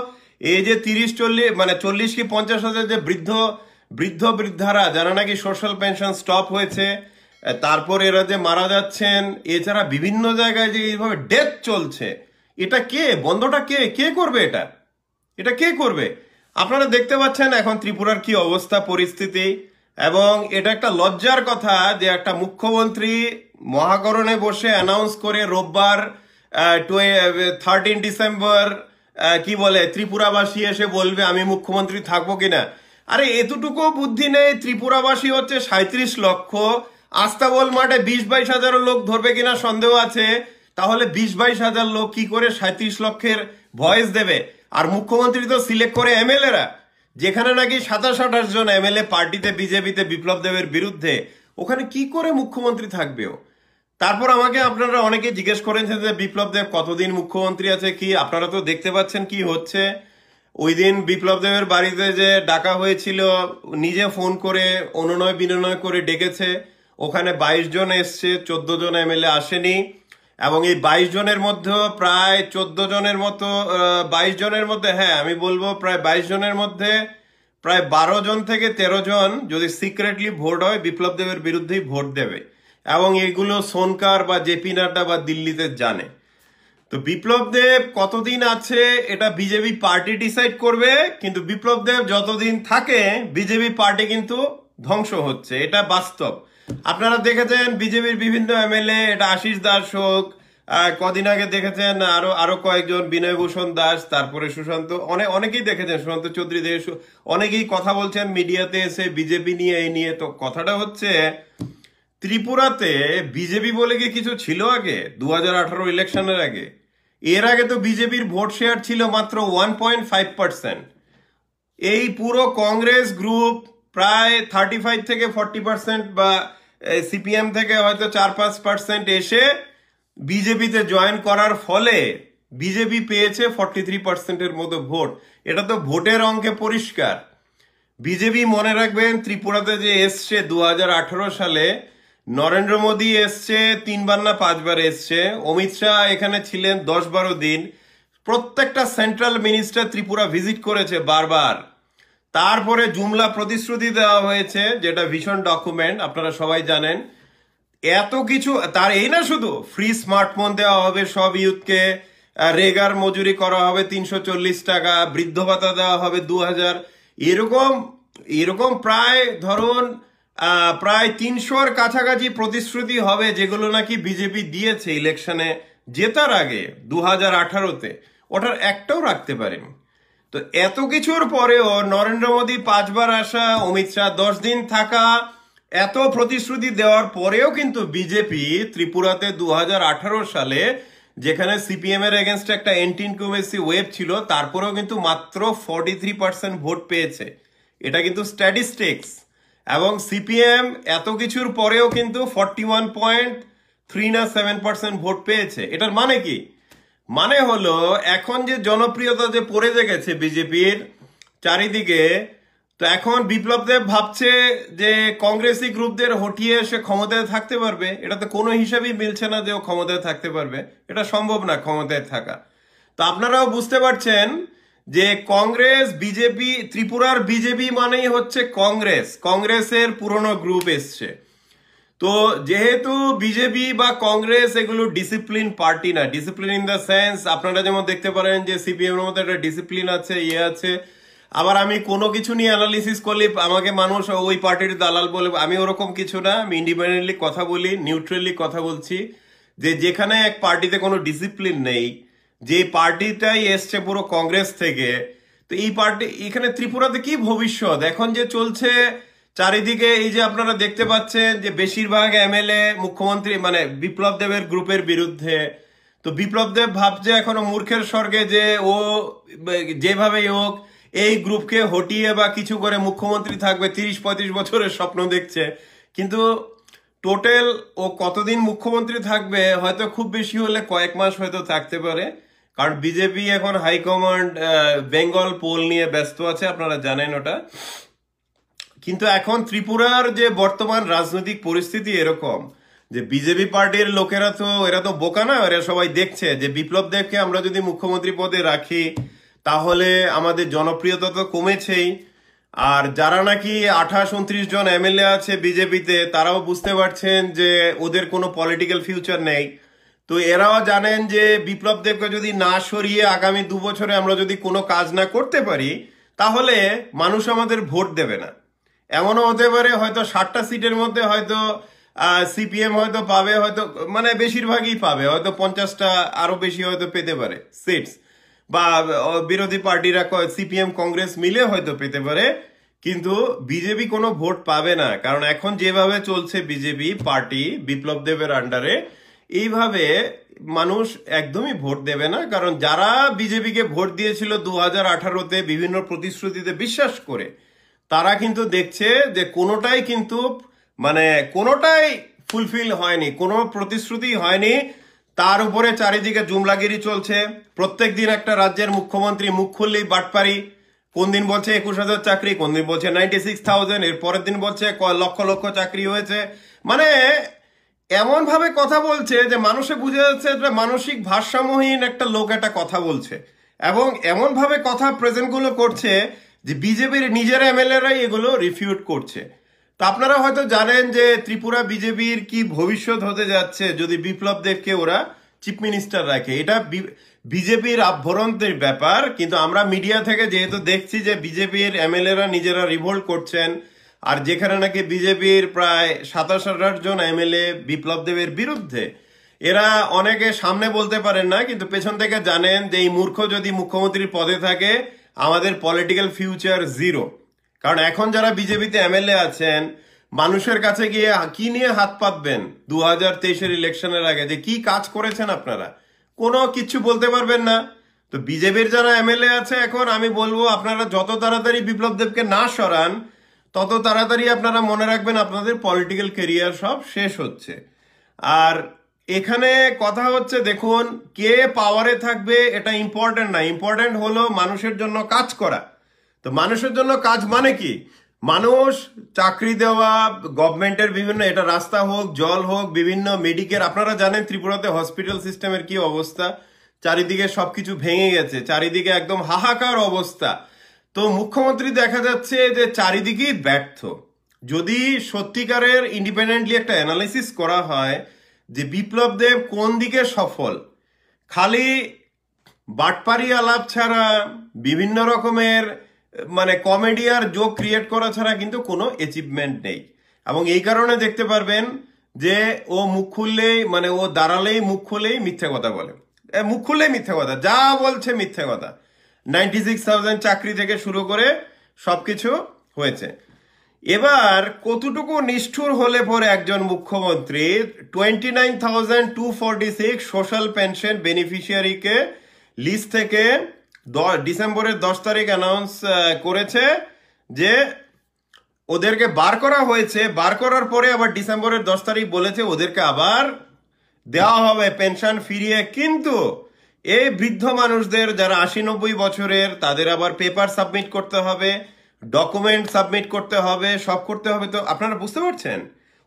এই যে তিরিশ চল্লিশ মানে চল্লিশ কি পঞ্চাশ হাজার যে বৃদ্ধ বৃদ্ধ বৃদ্ধারা যারা নাকি সোশ্যাল পেনশন স্টপ হয়েছে তারপর এরা যে মারা যাচ্ছেন এছাড়া বিভিন্ন জায়গায় যে এইভাবে ডেথ চলছে এটা কে বন্ধটা কে কে করবে এটা এটা কে করবে আপনারা দেখতে পাচ্ছেন এখন ত্রিপুরার কি অবস্থা পরিস্থিতি এবং এটা একটা লজ্জার কথা যে একটা মুখ্যমন্ত্রী মহাকরণে বসে অ্যানাউন্স করে রোববার থার্টিন ডিসেম্বর কি বলে ত্রিপুরাবাসী এসে বলবে আমি মুখ্যমন্ত্রী থাকবো কিনা আরে এতটুকু বুদ্ধি নেই ত্রিপুরাবাসী হচ্ছে সাঁত্রিশ লক্ষ আস্তাবল মাঠে বিশ বাইশ হাজার লোক ধরবে কিনা সন্দেহ আছে তাহলে বিশ বাইশ হাজার লোক কি করে সাঁত্রিশ লক্ষের ভয়েস দেবে আর মুখ্যমন্ত্রী তো সিলেক্ট করে এমএলএরা যেখানে নাকি সাতাশ আঠাশ জন এমএলএ পার্টিতে বিজেপিতে বিপ্লব দেবের বিরুদ্ধে ওখানে কি করে মুখ্যমন্ত্রী থাকবে তারপর আমাকে আপনারা অনেকে জিজ্ঞেস করেছেন যে বিপ্লব দেব কতদিন মুখ্যমন্ত্রী আছে কি আপনারা তো দেখতে পাচ্ছেন কি হচ্ছে ওই দিন বিপ্লব দেবের বাড়িতে যে ডাকা হয়েছিল নিজে ফোন করে অনুনয় বিনয় করে ডেকেছে ওখানে ২২ জন এসছে চোদ্দ জন এমএলএ আসেনি এবং এই বাইশ জনের মধ্যে প্রায় চোদ্দ জনের মতো বাইশ জনের মধ্যে হ্যাঁ আমি বলবো প্রায় ২২ জনের মধ্যে প্রায় বারো জন থেকে তেরো জন যদি সিক্রেটলি ভোট হয় বিপ্লব দেবের বিরুদ্ধেই ভোট দেবে এবং এগুলো সোনকার বা জেপি নাড্ডা বা দিল্লিতে জানে তো বিপ্লব দেব কতদিন আছে এটা বিজেপি পার্টি ডিসাইড করবে কিন্তু বিপ্লব দেব যতদিন থাকে বিজেপি পার্টি কিন্তু ধ্বংস হচ্ছে এটা বাস্তব আপনারা দেখেছেন বিজেপির বিভিন্ন এমএলএ এটা আশিস দাস হোক কদিন আগে দেখেছেন আরো আরো কয়েকজন বিনয়ভূষণ দাস তারপরে সুশান্ত অনেক অনেকেই দেখেছেন সুশান্ত চৌধুরী দেশ অনেকেই কথা বলছেন মিডিয়াতে এসে বিজেপি নিয়ে এই নিয়ে তো কথাটা হচ্ছে ত্রিপুরাতে বিজেপি বলে কি কিছু ছিল আগে দু হাজার ইলেকশনের আগে এর আগে তো বিজেপির ভোট শেয়ার ছিল মাত্র ওয়ান পয়েন্ট ফাইভ পার্সেন্ট এই পুরো কংগ্রেস গ্রুপ প্রায় থার্টি ফাইভ থেকে ফর্টি পার্সেন্ট বা সিপিএম থেকে হয়তো চার পাঁচ পার্সেন্ট এসে বিজেপিতে জয়েন করার ফলে বিজেপি পেয়েছে ফর্টি থ্রি পার্সেন্টের মতো ভোট এটা তো ভোটের অঙ্কে পরিষ্কার বিজেপি মনে রাখবেন ত্রিপুরাতে যে এসছে দু সালে নরেন্দ্র মোদী এসছে তিনবার না পাঁচবার এসছে অমিত শাহ এখানে ছিলেন দশ বারো দিন প্রত্যেকটা সেন্ট্রাল মিনিস্টার ত্রিপুরা ভিজিট করেছে বারবার তারপরে জুমলা প্রতিশ্রুতি দেওয়া হয়েছে যেটা ভীষণ ডকুমেন্ট আপনারা সবাই জানেন এত কিছু তার এই না শুধু ফ্রি স্মার্টফোন দেওয়া হবে সব ইউথকে রেগার মজুরি করা হবে তিনশো চল্লিশ টাকা বৃদ্ধ ভাতা দেওয়া হবে দু হাজার এরকম এরকম প্রায় ধরুন প্রায় তিনশোর কাছাকাছি প্রতিশ্রুতি হবে যেগুলো নাকি বিজেপি দিয়েছে ইলেকশনে জেতার আগে দু হাজার আঠারোতে ওটার একটাও রাখতে পারেনি তো এত কিছুর পরেও নরেন্দ্র মোদী পাঁচবার আসা অমিত শাহ দশ দিন থাকা এত প্রতিশ্রুতি দেওয়ার পরেও কিন্তু বিজেপি ত্রিপুরাতে দু সালে যেখানে সিপিএম এর এগেনস্ট একটা এন্টি ইনকুমেসি ওয়েব ছিল তারপরেও কিন্তু মাত্র ফর্টি থ্রি পার্সেন্ট ভোট পেয়েছে এটা কিন্তু স্ট্যাটিস্টিক্স এবং সিপিএম এত কিছুর পরেও কিন্তু ফর্টি ওয়ান পয়েন্ট থ্রি না সেভেন পার্সেন্ট ভোট পেয়েছে এটার মানে কি মানে হলো এখন যে জনপ্রিয়তা যে পড়ে গেছে বিজেপির চারিদিকে তো এখন বিপ্লব দেব ভাবছে যে কংগ্রেসি গ্রুপদের হটিয়ে সে ক্ষমতায় থাকতে পারবে এটা তো কোনো হিসাবেই মিলছে না যে ও ক্ষমতায় থাকতে পারবে এটা সম্ভব না ক্ষমতায় থাকা তো আপনারাও বুঝতে পারছেন যে কংগ্রেস বিজেপি ত্রিপুরার বিজেপি মানেই হচ্ছে কংগ্রেস কংগ্রেসের পুরনো গ্রুপ এসছে তো যেহেতু বিজেপি বা কংগ্রেস এগুলো ডিসিপ্লিন পার্টি না ডিসিপ্লিন ইন দ্য সেন্স আপনারা যেমন দেখতে পারেন যে সিপিএম এর মধ্যে একটা ডিসিপ্লিন আছে ইয়ে আছে আবার আমি কোনো কিছু নিয়ে অ্যানালিসিস করলে আমাকে মানুষ ওই পার্টির দালাল বলে আমি ওরকম কিছু না আমি ইন্ডিপেন্ডেন্টলি কথা বলি নিউট্রালি কথা বলছি যে যেখানে এক পার্টিতে কোনো ডিসিপ্লিন নেই যে পার্টিটাই এসছে পুরো কংগ্রেস থেকে তো এই পার্টি এখানে ত্রিপুরাতে কি ভবিষ্যৎ এখন যে চলছে চারিদিকে এই যে আপনারা দেখতে পাচ্ছেন যে বেশিরভাগ এমএলএ মুখ্যমন্ত্রী মানে বিপ্লব দেবের গ্রুপের বিরুদ্ধে তো বিপ্লব দেব ভাবছে এখনো মূর্খের স্বর্গে যে ও যেভাবেই হোক এই গ্রুপকে হটিয়ে বা কিছু করে মুখ্যমন্ত্রী থাকবে তিরিশ পঁয়ত্রিশ বছরের স্বপ্ন দেখছে কিন্তু টোটাল ও কতদিন মুখ্যমন্ত্রী থাকবে হয়তো খুব বেশি হলে কয়েক মাস হয়তো থাকতে পারে কারণ বিজেপি এখন হাইকমান্ড বেঙ্গল পোল নিয়ে ব্যস্ত আছে আপনারা জানেন ওটা কিন্তু এখন ত্রিপুরার যে বর্তমান রাজনৈতিক পরিস্থিতি এরকম যে বিজেপি পার্টির লোকেরা তো এরা তো বোকা না এরা সবাই দেখছে যে বিপ্লব দেবকে আমরা যদি মুখ্যমন্ত্রী পদে রাখি তাহলে আমাদের জনপ্রিয়তা তো কমেছেই আর যারা নাকি আঠাশ উনত্রিশ জন এমএলএ আছে বিজেপিতে তারাও বুঝতে পারছেন যে ওদের কোনো পলিটিক্যাল ফিউচার নেই তো এরাও জানেন যে বিপ্লব দেবকে যদি না সরিয়ে আগামী দু বছরে আমরা যদি কোনো কাজ না করতে পারি তাহলে মানুষ আমাদের ভোট দেবে না এমনও হতে পারে হয়তো ষাটটা সিটের মধ্যে হয়তো সিপিএম হয়তো পাবে হয়তো মানে বেশিরভাগই পাবে হয়তো পঞ্চাশটা আরও বেশি হয়তো পেতে পারে সিটস বা বিরোধী পার্টিরা সিপিএম কংগ্রেস মিলে হয়তো পেতে পারে কিন্তু বিজেপি কোনো ভোট পাবে না কারণ এখন যেভাবে চলছে বিজেপি পার্টি বিপ্লব দেবের আন্ডারে এইভাবে মানুষ একদমই ভোট দেবে না কারণ যারা বিজেপিকে ভোট দিয়েছিল দু হাজার আঠারোতে বিভিন্ন প্রতিশ্রুতিতে বিশ্বাস করে তারা কিন্তু দেখছে যে কোনোটাই কিন্তু মানে কোনোটাই ফুলফিল হয়নি কোনো প্রতিশ্রুতি হয়নি তার উপরে চারিদিকে জুমলাগিরি চলছে প্রত্যেক দিন একটা রাজ্যের মুখ্যমন্ত্রী মুখ খুললেই বাটপারি কোন দিন বলছে একুশ হাজার চাকরি কোন দিন বলছে নাইনটি সিক্স থাউজেন্ড এর পরের দিন বলছে লক্ষ লক্ষ চাকরি হয়েছে মানে এমনভাবে কথা বলছে যে মানুষে বুঝে যাচ্ছে যে মানসিক ভারসাম্যহীন একটা লোক একটা কথা বলছে এবং এমনভাবে কথা প্রেজেন্টগুলো করছে যে বিজেপির নিজের এমএলএরাই এগুলো রিফিউট করছে তা আপনারা হয়তো জানেন যে ত্রিপুরা বিজেপির কি ভবিষ্যৎ হতে যাচ্ছে যদি বিপ্লব দেবকে ওরা চিফ মিনিস্টার রাখে এটা বিজেপির আভ্যন্তরীণ ব্যাপার কিন্তু আমরা মিডিয়া থেকে যেহেতু দেখছি যে বিজেপির এমএলএরা নিজেরা রিভোল্ট করছেন আর যেখানে নাকি বিজেপির প্রায় সাতাশ আঠাশ জন এমএলএ বিপ্লব দেবের বিরুদ্ধে এরা অনেকে সামনে বলতে পারেন না কিন্তু পেছন থেকে জানেন যে এই মূর্খ যদি মুখ্যমন্ত্রীর পদে থাকে আমাদের পলিটিক্যাল ফিউচার জিরো কারণ এখন যারা বিজেপিতে এমএলএ আছেন মানুষের কাছে গিয়ে কি নিয়ে হাত পাতবেন দু হাজার তেইশের ইলেকশনের আগে যে কি কাজ করেছেন আপনারা কোনো কিছু বলতে পারবেন না তো বিজেপির যারা এমএলএ আছে এখন আমি বলবো আপনারা যত তাড়াতাড়ি বিপ্লব দেবকে না সরান তত তাড়াতাড়ি আপনারা মনে রাখবেন আপনাদের পলিটিক্যাল কেরিয়ার সব শেষ হচ্ছে আর এখানে কথা হচ্ছে দেখুন কে পাওয়ারে থাকবে এটা ইম্পর্টেন্ট না ইম্পর্টেন্ট হলো মানুষের জন্য কাজ করা তো মানুষের জন্য কাজ মানে কি মানুষ চাকরি দেওয়া গভর্নমেন্টের বিভিন্ন এটা রাস্তা হোক জল হোক বিভিন্ন মেডিকেল আপনারা জানেন ত্রিপুরাতে হসপিটাল সিস্টেমের কি অবস্থা চারিদিকে সবকিছু ভেঙে গেছে চারিদিকে একদম হাহাকার অবস্থা তো মুখ্যমন্ত্রী দেখা যাচ্ছে যে চারিদিকেই ব্যর্থ যদি সত্যিকারের ইন্ডিপেন্ডেন্টলি একটা অ্যানালাইসিস করা হয় যে বিপ্লব দেব কোন দিকে সফল খালি বাটপারি আলাপ ছাড়া বিভিন্ন রকমের মানে কমেডি আর জোক ক্রিয়েট করা ছাড়া কিন্তু কোনো অ্যাচিভমেন্ট নেই এবং এই কারণে দেখতে পারবেন যে ও মুখ খুললেই মানে ও দাঁড়ালেই মুখ খুলেই মিথ্যে কথা বলে মুখ খুললেই মিথ্যে কথা যা বলছে মিথ্যে কথা নাইনটি সিক্স থাউজেন্ড চাকরি থেকে শুরু করে সবকিছু হয়েছে এবার কতটুকু নিষ্ঠুর হলে পরে একজন মুখ্যমন্ত্রী twenty nine thousand two six social pension বেনিফিশিয়ারিকে লিস্ট থেকে ডিসেম্বরের দশ তারিখ অ্যানাউন্স করেছে যে ওদেরকে বার করা হয়েছে বার করার পরে আবার ডিসেম্বরের দশ তারিখ বলেছে ওদেরকে আবার দেওয়া হবে পেনশন ফিরিয়ে কিন্তু এই বৃদ্ধ মানুষদের যারা আশি নব্বই বছরের তাদের আবার পেপার সাবমিট করতে হবে ডকুমেন্ট সাবমিট করতে হবে সব করতে হবে তো আপনারা বুঝতে পারছেন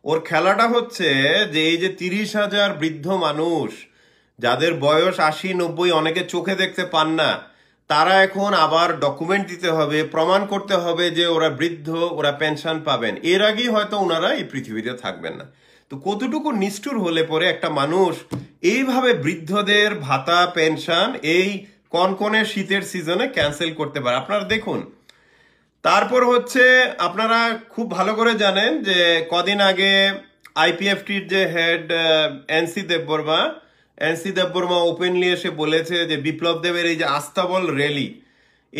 ওর খেলাটা হচ্ছে যে এই যে তিরিশ হাজার বৃদ্ধ মানুষ যাদের বয়স আশি নব্বই অনেকে চোখে দেখতে পান না তারা এখন আবার ডকুমেন্ট দিতে হবে প্রমাণ করতে হবে যে ওরা বৃদ্ধ ওরা পেনশন পাবেন এর আগেই হয়তো ওনারা এই পৃথিবীতে থাকবেন না তো কতটুকু নিষ্ঠুর হলে পরে একটা মানুষ এইভাবে বৃদ্ধদের ভাতা পেনশন এই কনকনে শীতের সিজনে ক্যান্সেল করতে পারে আপনারা দেখুন তারপর হচ্ছে আপনারা খুব ভালো করে জানেন যে কদিন আগে আইপিএফটির যে head NC Debbarma NC Debbarma openly এসে বলেছে যে বিপ্লব দেবের এই যে আস্তাবল র্যালি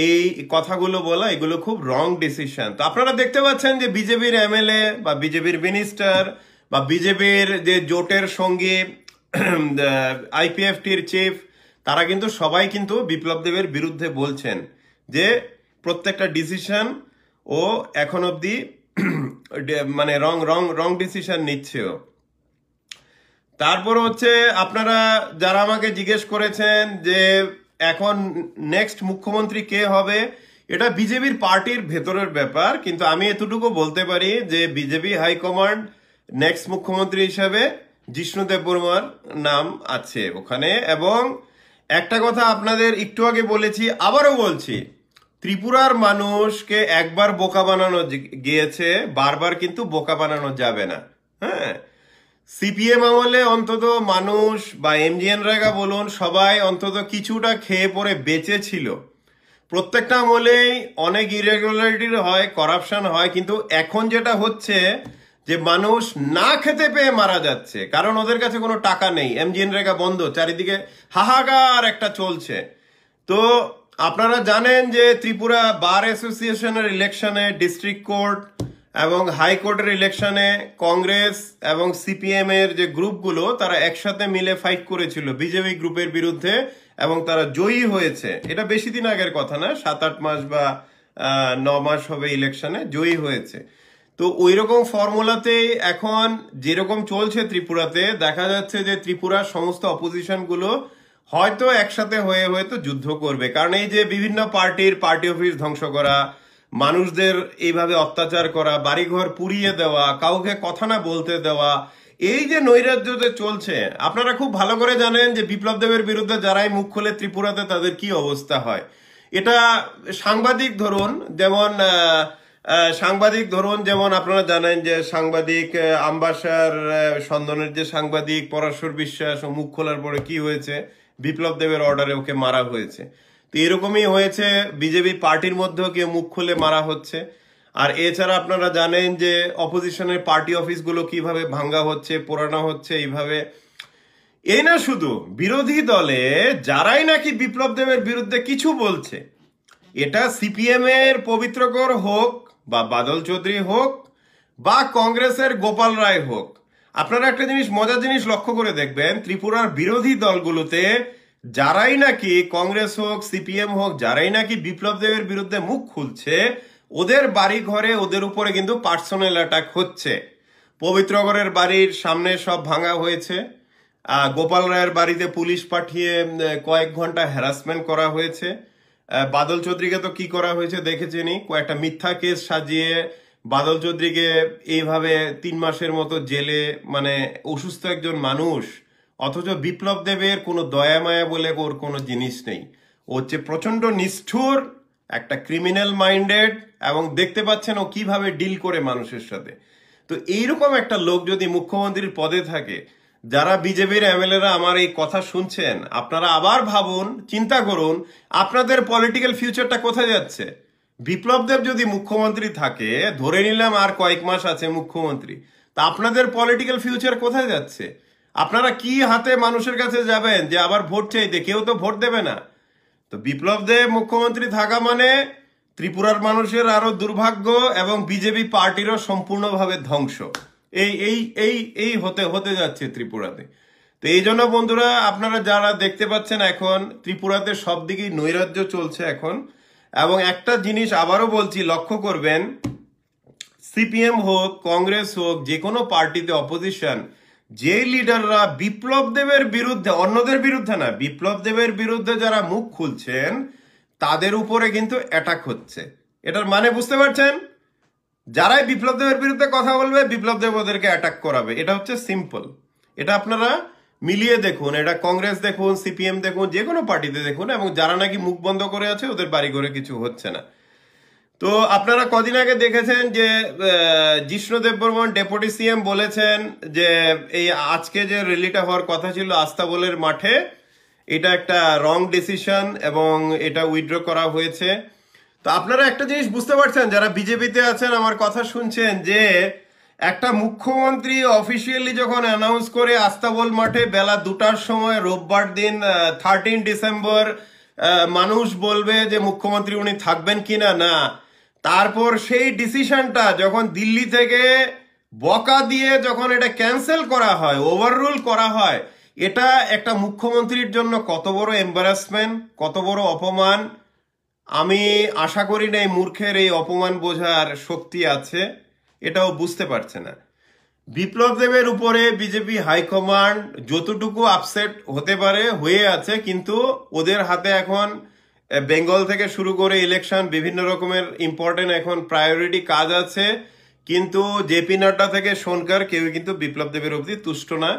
এই কথাগুলো বলা এগুলো খুব রং ডিসিশন তো আপনারা দেখতে পাচ্ছেন যে বিজেপির এমএলএ বা বিজেপির মিনিস্টার বা বিজেপির যে জোটের সঙ্গে আইপিএফটির চিফ তারা কিন্তু সবাই কিন্তু বিপ্লব দেবের বিরুদ্ধে বলছেন যে প্রত্যেকটা ডিসিশন ও এখন অবধি মানে রং রং রং ডিসিশন নিচ্ছেও তারপর হচ্ছে আপনারা যারা আমাকে জিজ্ঞেস করেছেন যে এখন নেক্সট মুখ্যমন্ত্রী কে হবে এটা বিজেপির পার্টির ভেতরের ব্যাপার কিন্তু আমি এতটুকু বলতে পারি যে বিজেপি হাইকমান্ড নেক্সট মুখ্যমন্ত্রী হিসেবে জিষ্ণু দেববর্মার নাম আছে ওখানে এবং একটা কথা আপনাদের একটু আগে বলেছি আবারও বলছি ত্রিপুরার মানুষকে একবার বোকা বানানো গিয়েছে বারবার কিন্তু বোকা বানানো যাবে না হ্যাঁ সিপিএম আমলে অন্তত মানুষ বা রেগা বলুন সবাই অন্তত কিছুটা খেয়ে পরে বেঁচে ছিল প্রত্যেকটা আমলেই অনেক ইরেগুলারিটি হয় করাপশন হয় কিন্তু এখন যেটা হচ্ছে যে মানুষ না খেতে পেয়ে মারা যাচ্ছে কারণ ওদের কাছে কোনো টাকা নেই এমজিএন রেগা বন্ধ চারিদিকে হাহাকার একটা চলছে তো আপনারা জানেন যে ত্রিপুরা বার অ্যাসোসিয়েশনের ইলেকশনে ডিস্ট্রিক্ট কোর্ট এবং হাইকোর্টের ইলেকশনে কংগ্রেস এবং সিপিএম এর যে গ্রুপগুলো তারা একসাথে মিলে ফাইট করেছিল বিজেপি গ্রুপের বিরুদ্ধে এবং তারা জয়ী হয়েছে এটা বেশি দিন আগের কথা না সাত আট মাস বা ন মাস হবে ইলেকশনে জয়ী হয়েছে তো ওই রকম ফর্মুলাতেই এখন যেরকম চলছে ত্রিপুরাতে দেখা যাচ্ছে যে ত্রিপুরার সমস্ত অপোজিশনগুলো হয়তো একসাথে হয়ে হয়তো যুদ্ধ করবে কারণ এই যে বিভিন্ন পার্টির পার্টি অফিস ধ্বংস করা মানুষদের এইভাবে অত্যাচার করা বাড়িঘর পুড়িয়ে দেওয়া কাউকে কথা না বলতে দেওয়া এই যে নৈরাজ্য যে চলছে আপনারা খুব ভালো করে জানেন যে বিপ্লব দেবের বিরুদ্ধে যারাই মুখ খোলে ত্রিপুরাতে তাদের কি অবস্থা হয় এটা সাংবাদিক ধরুন যেমন সাংবাদিক ধরুন যেমন আপনারা জানেন যে সাংবাদিক আম্বাসার সন্দনের যে সাংবাদিক পরাশর বিশ্বাস ও মুখ খোলার পরে কি হয়েছে বিপ্লব দেবের অর্ডারে ওকে মারা হয়েছে তো এরকমই হয়েছে বিজেপি পার্টির মধ্যেও কেউ মুখ খুলে মারা হচ্ছে আর এছাড়া আপনারা জানেন যে অপোজিশনের পার্টি অফিসগুলো কিভাবে ভাঙ্গা হচ্ছে পোড়ানো হচ্ছে এইভাবে এই না শুধু বিরোধী দলে যারাই নাকি বিপ্লব দেবের বিরুদ্ধে কিছু বলছে এটা সিপিএম এর পবিত্রকর হোক বা বাদল চৌধুরী হোক বা কংগ্রেসের গোপাল রায় হোক আপনারা একটা জিনিস মজার জিনিস লক্ষ্য করে দেখবেন ত্রিপুরার বিরোধী দলগুলোতে যারাই নাকি কংগ্রেস হোক সিপিএম হোক যারাই নাকি বিপ্লব দেবের বিরুদ্ধে মুখ খুলছে ওদের বাড়ি ঘরে ওদের উপরে কিন্তু পার্সোনাল অ্যাটাক হচ্ছে পবিত্রগড়ের বাড়ির সামনে সব ভাঙা হয়েছে গোপাল রায়ের বাড়িতে পুলিশ পাঠিয়ে কয়েক ঘন্টা হ্যারাসমেন্ট করা হয়েছে বাদল চৌধুরীকে তো কি করা হয়েছে দেখেছেনি কয়েকটা মিথ্যা কেস সাজিয়ে বাদল চৌধুরীকে এইভাবে তিন মাসের মতো জেলে মানে অসুস্থ একজন মানুষ অথচ বিপ্লব দেবের কোনো দয়া মায়া বলে ওর কোনো জিনিস নেই ও হচ্ছে প্রচণ্ড নিষ্ঠুর একটা ক্রিমিনাল মাইন্ডেড এবং দেখতে পাচ্ছেন ও কিভাবে ডিল করে মানুষের সাথে তো এইরকম একটা লোক যদি মুখ্যমন্ত্রীর পদে থাকে যারা বিজেপির এমএলএরা আমার এই কথা শুনছেন আপনারা আবার ভাবুন চিন্তা করুন আপনাদের পলিটিক্যাল ফিউচারটা কোথায় যাচ্ছে বিপ্লব দেব যদি মুখ্যমন্ত্রী থাকে ধরে নিলাম আর কয়েক মাস আছে মুখ্যমন্ত্রী তা আপনাদের পলিটিক্যাল ফিউচার কোথায় যাচ্ছে আপনারা কি হাতে মানুষের কাছে যাবেন যে আবার ভোট চাইতে কেউ তো ভোট দেবে না তো বিপ্লব দেব মুখ্যমন্ত্রী থাকা মানে ত্রিপুরার মানুষের আরো দুর্ভাগ্য এবং বিজেপি পার্টিরও সম্পূর্ণভাবে ধ্বংস এই এই এই এই হতে হতে যাচ্ছে ত্রিপুরাতে তো এই জন্য বন্ধুরা আপনারা যারা দেখতে পাচ্ছেন এখন ত্রিপুরাতে সব দিকেই নৈরাজ্য চলছে এখন এবং একটা জিনিস আবারও বলছি লক্ষ্য করবেন সিপিএম হোক কংগ্রেস হোক যে কোনো পার্টিতে অপোজিশন যে লিডাররা বিপ্লব দেবের বিরুদ্ধে অন্যদের বিরুদ্ধে না বিপ্লব দেবের বিরুদ্ধে যারা মুখ খুলছেন তাদের উপরে কিন্তু অ্যাটাক হচ্ছে এটার মানে বুঝতে পারছেন যারাই বিপ্লব দেবের বিরুদ্ধে কথা বলবে বিপ্লব দেব ওদেরকে অ্যাটাক করাবে এটা হচ্ছে সিম্পল এটা আপনারা মিলিয়ে দেখুন এটা কংগ্রেস দেখুন সিপিএম দেখুন যে কোনো পার্টিতে দেখুন এবং যারা নাকি মুখ বন্ধ করে আছে ওদের বাড়ি করে কিছু হচ্ছে না তো আপনারা কদিন আগে দেখেছেন যে জিষ্ণুদেব বর্মন ডেপুটি সিএম বলেছেন যে এই আজকে যে র্যালিটা হওয়ার কথা ছিল আস্তাবলের মাঠে এটা একটা রং ডিসিশন এবং এটা উইথড্র করা হয়েছে তো আপনারা একটা জিনিস বুঝতে পারছেন যারা বিজেপিতে আছেন আমার কথা শুনছেন যে একটা মুখ্যমন্ত্রী অফিসিয়ালি যখন অ্যানাউন্স করে আস্তাবল মাঠে বেলা দুটার সময় রোববার দিন থার্টিন ডিসেম্বর মানুষ বলবে যে মুখ্যমন্ত্রী উনি থাকবেন কিনা না তারপর সেই ডিসিশনটা যখন দিল্লি থেকে বকা দিয়ে যখন এটা ক্যান্সেল করা হয় ওভাররুল করা হয় এটা একটা মুখ্যমন্ত্রীর জন্য কত বড় এম্বারাসমেন্ট কত বড় অপমান আমি আশা করি না এই মূর্খের এই অপমান বোঝার শক্তি আছে এটাও বুঝতে পারছে না বিপ্লব দেবের উপরে বিজেপি হাইকমান্ড যতটুকু আপসেট হতে পারে হয়ে আছে কিন্তু ওদের হাতে এখন বেঙ্গল থেকে শুরু করে ইলেকশন বিভিন্ন রকমের ইম্পর্টেন্ট এখন প্রায়োরিটি কাজ আছে কিন্তু জেপি নাড্ডা থেকে সোনকার কেউ কিন্তু বিপ্লব দেবের অবধি তুষ্ট না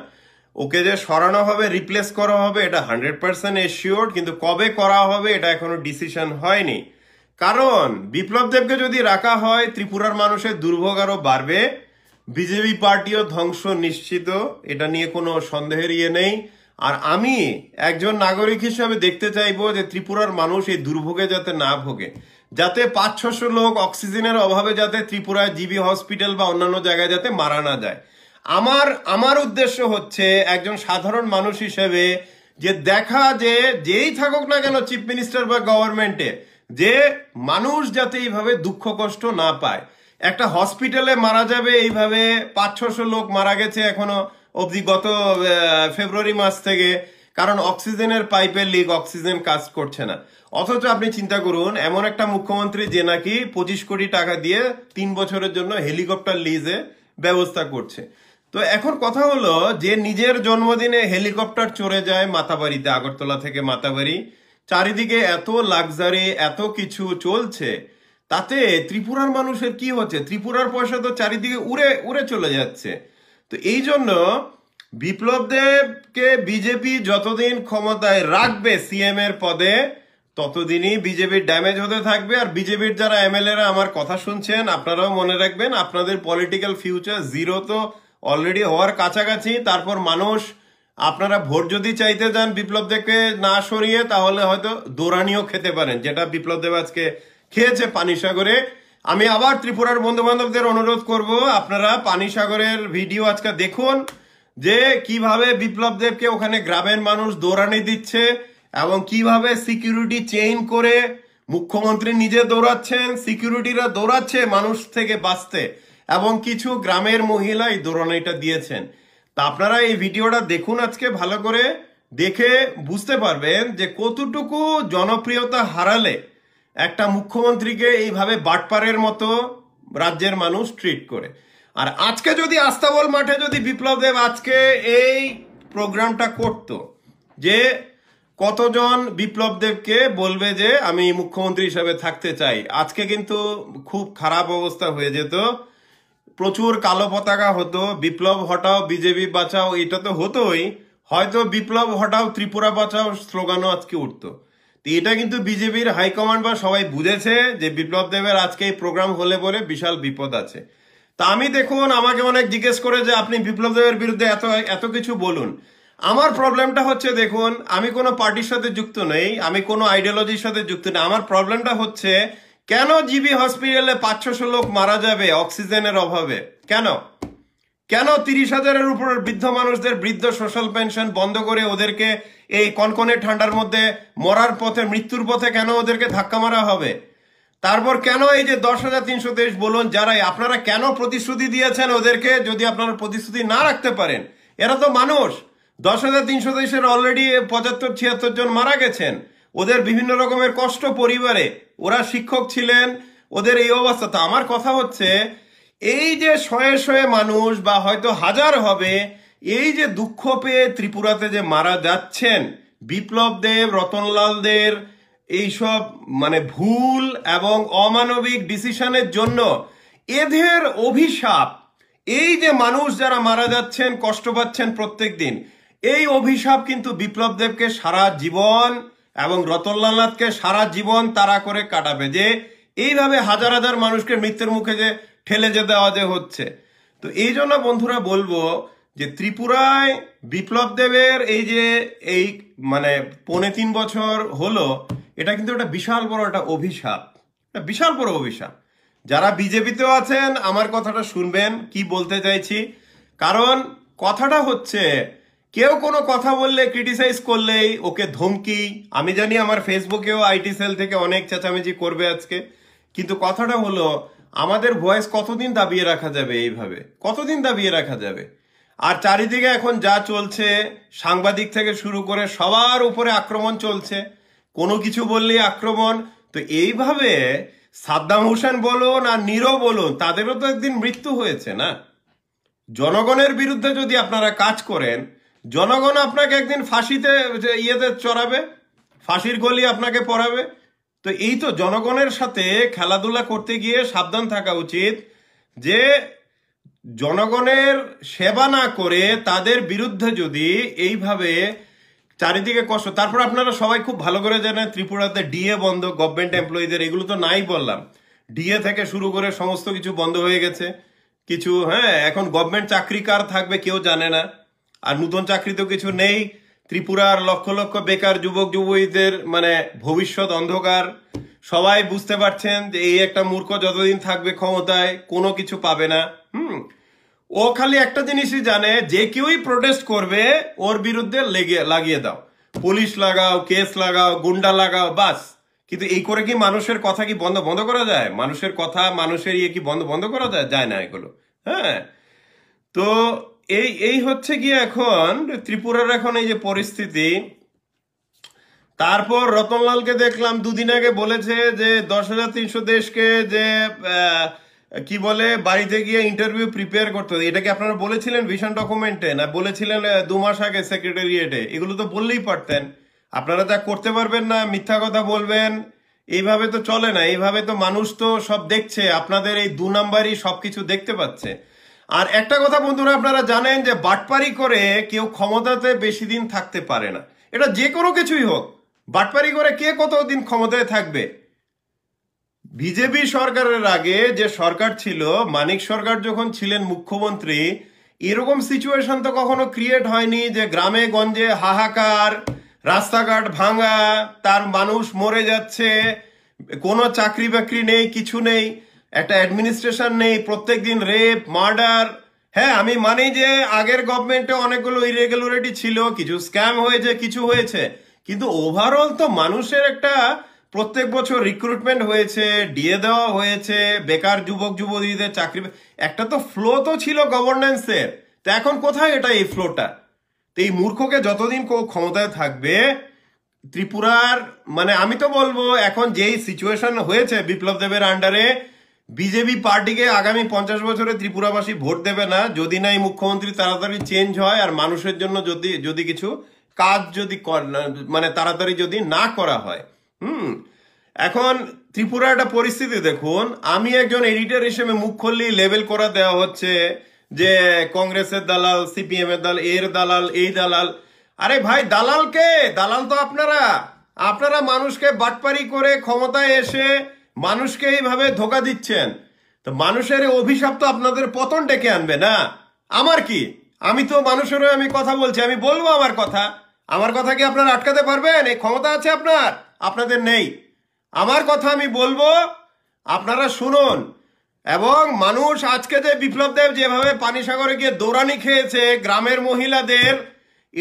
ওকে যে সরানো হবে রিপ্লেস করা হবে এটা হান্ড্রেড পার্সেন্ট এশিওর কিন্তু কবে করা হবে এটা এখনো ডিসিশন হয়নি কারণ বিপ্লব দেবকে যদি রাখা হয় ত্রিপুরার মানুষের দুর্ভোগ আরও বাড়বে বিজেপি পার্টিও ধ্বংস নিশ্চিত এটা নিয়ে কোনো সন্দেহের ইয়ে নেই আর আমি একজন নাগরিক হিসেবে দেখতে চাইবো যে ত্রিপুরার মানুষ এই দুর্ভোগে যাতে না ভোগে যাতে পাঁচ ছশো লোক অক্সিজেনের অভাবে যাতে ত্রিপুরায় জিবি হসপিটাল বা অন্যান্য জায়গায় যাতে মারা না যায় আমার আমার উদ্দেশ্য হচ্ছে একজন সাধারণ মানুষ হিসেবে যে দেখা যে যেই থাকুক না কেন চিফ মিনিস্টার বা গভর্নমেন্টে যে মানুষ যাতে এইভাবে দুঃখ কষ্ট না পায় একটা হসপিটালে মারা যাবে এইভাবে পাঁচ ছশো লোক মারা গেছে এখনো অবধি গত ফেব্রুয়ারি মাস থেকে কারণ অক্সিজেনের পাইপের লিক অক্সিজেন কাজ করছে না অথচ আপনি চিন্তা করুন এমন একটা মুখ্যমন্ত্রী যে নাকি পঁচিশ কোটি টাকা দিয়ে তিন বছরের জন্য হেলিকপ্টার লিজে ব্যবস্থা করছে তো এখন কথা হলো যে নিজের জন্মদিনে হেলিকপ্টার চড়ে যায় মাতাবাড়িতে আগরতলা থেকে মাতাবাড়ি চারিদিকে এত লাক্সারি এত কিছু চলছে তাতে ত্রিপুরার মানুষের কি হচ্ছে ত্রিপুরার পয়সা তো চারিদিকে উড়ে উড়ে চলে যাচ্ছে তো এই জন্য বিপ্লব দেবকে বিজেপি যতদিন ক্ষমতায় রাখবে সিএম এর পদে ততদিনই বিজেপির ড্যামেজ হতে থাকবে আর বিজেপির যারা এমএলএরা আমার কথা শুনছেন আপনারাও মনে রাখবেন আপনাদের পলিটিক্যাল ফিউচার জিরো তো অলরেডি হওয়ার কাছাকাছি তারপর মানুষ আপনারা ভোট যদি চাইতে যান বিপ্লব দেবকে না সরিয়ে তাহলে হয়তো দোরানিও খেতে পারেন যেটা বিপ্লব দেব আজকে খেয়েছে পানিসাগরে আমি আবার ত্রিপুরার বন্ধু বান্ধবদের অনুরোধ করব আপনারা পানিসাগরের ভিডিও আজকে দেখুন যে কিভাবে বিপ্লব দেবকে ওখানে গ্রামের মানুষ দৌড়ানি দিচ্ছে এবং কিভাবে সিকিউরিটি চেইন করে মুখ্যমন্ত্রী নিজে দৌড়াচ্ছেন সিকিউরিটিরা দৌড়াচ্ছে মানুষ থেকে বাঁচতে এবং কিছু গ্রামের মহিলা এই দৌড়ানিটা দিয়েছেন তা আপনারা এই ভিডিওটা দেখুন আজকে ভালো করে দেখে বুঝতে পারবেন যে কতটুকু জনপ্রিয়তা হারালে একটা মুখ্যমন্ত্রীকে এইভাবে বাটপারের মতো রাজ্যের মানুষ ট্রিট করে আর আজকে যদি আস্তাবল মাঠে যদি বিপ্লব দেব আজকে এই প্রোগ্রামটা করত যে কতজন বিপ্লব দেবকে বলবে যে আমি মুখ্যমন্ত্রী হিসাবে থাকতে চাই আজকে কিন্তু খুব খারাপ অবস্থা হয়ে যেত প্রচুর কালো পতাকা হতো বিপ্লব হটাও বিজেপি বাঁচাও এটা তো হতোই হয়তো বিপ্লব হটাও ত্রিপুরা বাঁচাও স্লোগানও আজকে উঠতো এটা কিন্তু বিজেপির হাইকমান্ড বা সবাই বুঝেছে যে বিপ্লব দেবের আজকে এই প্রোগ্রাম হলে বলে বিশাল বিপদ আছে তা আমি দেখুন আমাকে অনেক জিজ্ঞেস করে যে আপনি বিপ্লব দেবের বিরুদ্ধে এত এত কিছু বলুন আমার প্রবলেমটা হচ্ছে দেখুন আমি কোনো পার্টির সাথে যুক্ত নেই আমি কোনো আইডিয়োলজির সাথে যুক্ত নেই আমার প্রবলেমটা হচ্ছে কেন জিবি হসপিটালে ছশো লোক মারা যাবে অক্সিজেনের অভাবে কেন কেন তিরিশ হাজারের উপর বৃদ্ধ মানুষদের বৃদ্ধ সোশ্যাল পেনশন বন্ধ করে ওদেরকে এই কনকনে ঠান্ডার মধ্যে মরার পথে মৃত্যুর পথে কেন ওদেরকে ধাক্কা মারা হবে তারপর কেন এই যে দশ হাজার তিনশো তেইশ বলুন যারাই আপনারা কেন প্রতিশ্রুতি দিয়েছেন ওদেরকে যদি আপনারা প্রতিশ্রুতি না রাখতে পারেন এরা তো মানুষ দশ হাজার তিনশো তেইশের অলরেডি পঁচাত্তর ছিয়াত্তর জন মারা গেছেন ওদের বিভিন্ন রকমের কষ্ট পরিবারে ওরা শিক্ষক ছিলেন ওদের এই অবস্থা তো আমার কথা হচ্ছে এই যে শয়ে শয়ে মানুষ বা হয়তো হাজার হবে এই যে দুঃখ পেয়ে ত্রিপুরাতে যে মারা যাচ্ছেন বিপ্লব দেব রতনলালদের এইসব মানে ভুল এবং অমানবিক ডিসিশনের জন্য এদের অভিশাপ এই যে মানুষ যারা মারা যাচ্ছেন কষ্ট পাচ্ছেন প্রত্যেক দিন এই অভিশাপ কিন্তু বিপ্লব দেবকে সারা জীবন এবং রতনলাল সারা জীবন তারা করে কাটাবে যে এইভাবে হাজার হাজার মানুষকে মৃত্যুর মুখে যে ঠেলে যেতে আওয়াজে হচ্ছে তো এই জন্য বন্ধুরা বলবো যে ত্রিপুরায় বিপ্লব দেবের এই যে এই মানে পৌনে তিন বছর হলো এটা কিন্তু একটা বিশাল বড় একটা অভিশাপ একটা বিশাল বড় অভিশাপ যারা বিজেপিতেও আছেন আমার কথাটা শুনবেন কি বলতে চাইছি কারণ কথাটা হচ্ছে কেউ কোনো কথা বললে ক্রিটিসাইজ করলেই ওকে ধমকি আমি জানি আমার ফেসবুকেও আইটি সেল থেকে অনেক চেঁচামেচি করবে আজকে কিন্তু কথাটা হলো আমাদের ভয়েস কতদিন দাবিয়ে রাখা যাবে এইভাবে কতদিন দাবিয়ে রাখা যাবে আর চারিদিকে এখন যা চলছে সাংবাদিক থেকে শুরু করে সবার উপরে আক্রমণ চলছে কোনো কিছু বললেই আক্রমণ তো এইভাবে সাদ্দাম হোসেন বলুন আর নিরো বলুন তাদেরও তো একদিন মৃত্যু হয়েছে না জনগণের বিরুদ্ধে যদি আপনারা কাজ করেন জনগণ আপনাকে একদিন ফাঁসিতে ইয়েতে চড়াবে ফাঁসির গলি আপনাকে পড়াবে তো এই তো জনগণের সাথে খেলাধুলা করতে গিয়ে সাবধান থাকা উচিত যে জনগণের সেবা না করে তাদের বিরুদ্ধে যদি এইভাবে চারিদিকে কষ্ট তারপর আপনারা সবাই খুব ভালো করে জানেন ত্রিপুরাতে ডিএ বন্ধ গভর্নমেন্ট এমপ্লয়ীদের এগুলো তো নাই বললাম ডিএ থেকে শুরু করে সমস্ত কিছু বন্ধ হয়ে গেছে কিছু হ্যাঁ এখন গভর্নমেন্ট চাকরি কার থাকবে কেউ জানে না আর নতুন চাকরি তো কিছু নেই ত্রিপুরার লক্ষ লক্ষ বেকার যুবক যুবতীদের মানে ভবিষ্যৎ অন্ধকার সবাই বুঝতে পারছেন যে এই একটা মূর্খ যতদিন থাকবে ক্ষমতায় কোনো কিছু পাবে না হুম ও খালি একটা জিনিসই জানে যে কেউই প্রোটেস্ট করবে ওর বিরুদ্ধে লেগে লাগিয়ে দাও পুলিশ লাগাও কেস লাগাও গুন্ডা লাগাও বাস কিন্তু এই করে কি মানুষের কথা কি বন্ধ বন্ধ করা যায় মানুষের কথা মানুষের ইয়ে কি বন্ধ বন্ধ করা যায় যায় না এগুলো হ্যাঁ তো এই এই হচ্ছে গিয়ে এখন ত্রিপুরার এখন এই যে পরিস্থিতি তারপর রতনলালকে দেখলাম দুদিন আগে বলেছে যে দশ হাজার তিনশো দেশকে যে কি বলে বাড়িতে গিয়ে ইন্টারভিউ প্রিপেয়ার করতে এটা কি আপনারা বলেছিলেন ভিশন ডকুমেন্টে না বলেছিলেন দু মাস আগে সেক্রেটারিয়েটে এগুলো তো বললেই পারতেন আপনারা তা করতে পারবেন না মিথ্যা কথা বলবেন এইভাবে তো চলে না এইভাবে তো মানুষ তো সব দেখছে আপনাদের এই দু নাম্বারই সবকিছু দেখতে পাচ্ছে আর একটা কথা বন্ধুরা আপনারা জানেন যে বাটপারি করে কেউ ক্ষমতাতে বেশি দিন থাকতে পারে না এটা যে কোনো কিছুই হোক বাটপারি করে কে কত দিন ক্ষমতায় থাকবে বিজেপি সরকারের আগে যে সরকার ছিল মানিক সরকার যখন ছিলেন মুখ্যমন্ত্রী এরকম সিচুয়েশন তো কখনো ক্রিয়েট হয়নি যে গ্রামে গঞ্জে হাহাকার রাস্তাঘাট ভাঙা তার মানুষ মরে যাচ্ছে কোনো চাকরি বাকরি নেই কিছু নেই একটা অ্যাডমিনিস্ট্রেশন নেই প্রত্যেক দিন রেপ মার্ডার হ্যাঁ আমি মানি যে আগের গভর্নমেন্টে অনেকগুলো ইরেগুলারিটি ছিল কিছু স্ক্যাম হয়েছে কিছু হয়েছে কিন্তু ওভারঅল তো মানুষের একটা প্রত্যেক বছর রিক্রুটমেন্ট হয়েছে ডিএ দেওয়া হয়েছে বেকার যুবক যুবতীদের চাকরি একটা তো ফ্লো তো ছিল গভর্নেন্সের তো এখন কোথায় এটা এই ফ্লোটা তো এই মূর্খকে যতদিন ক্ষমতায় থাকবে ত্রিপুরার মানে আমি তো বলবো এখন যেই সিচুয়েশন হয়েছে বিপ্লব দেবের আন্ডারে বিজেপি পার্টিকে আগামী পঞ্চাশ বছরে ত্রিপুরাবাসী ভোট দেবে না যদি না এই মুখ্যমন্ত্রী তাড়াতাড়ি চেঞ্জ হয় আর মানুষের জন্য যদি যদি কিছু কাজ যদি মানে তাড়াতাড়ি যদি না করা হয় হুম এখন ত্রিপুরা একটা পরিস্থিতি দেখুন আমি একজন এডিটর হিসেবে মুখ খুললি লেবেল করা দেওয়া হচ্ছে যে কংগ্রেসের দালাল সিপিএম এর দালাল এর দালাল এই দালাল আরে ভাই দালালকে দালাল তো আপনারা আপনারা মানুষকে বাটপারি করে ক্ষমতায় এসে মানুষকে এইভাবে ধোকা দিচ্ছেন তো মানুষের অভিশাপ তো আপনাদের পতন ডেকে আনবে না আমার কি আমি তো মানুষেরও আমি কথা বলছি আমি বলবো আমার কথা আমার কথা কি আপনারা আটকাতে পারবেন এই ক্ষমতা আছে আপনার আপনাদের নেই আমার কথা আমি বলবো আপনারা শুনুন এবং মানুষ আজকে যে বিপ্লব দেব যেভাবে পানিসাগরে গিয়ে দৌড়ানি খেয়েছে গ্রামের মহিলাদের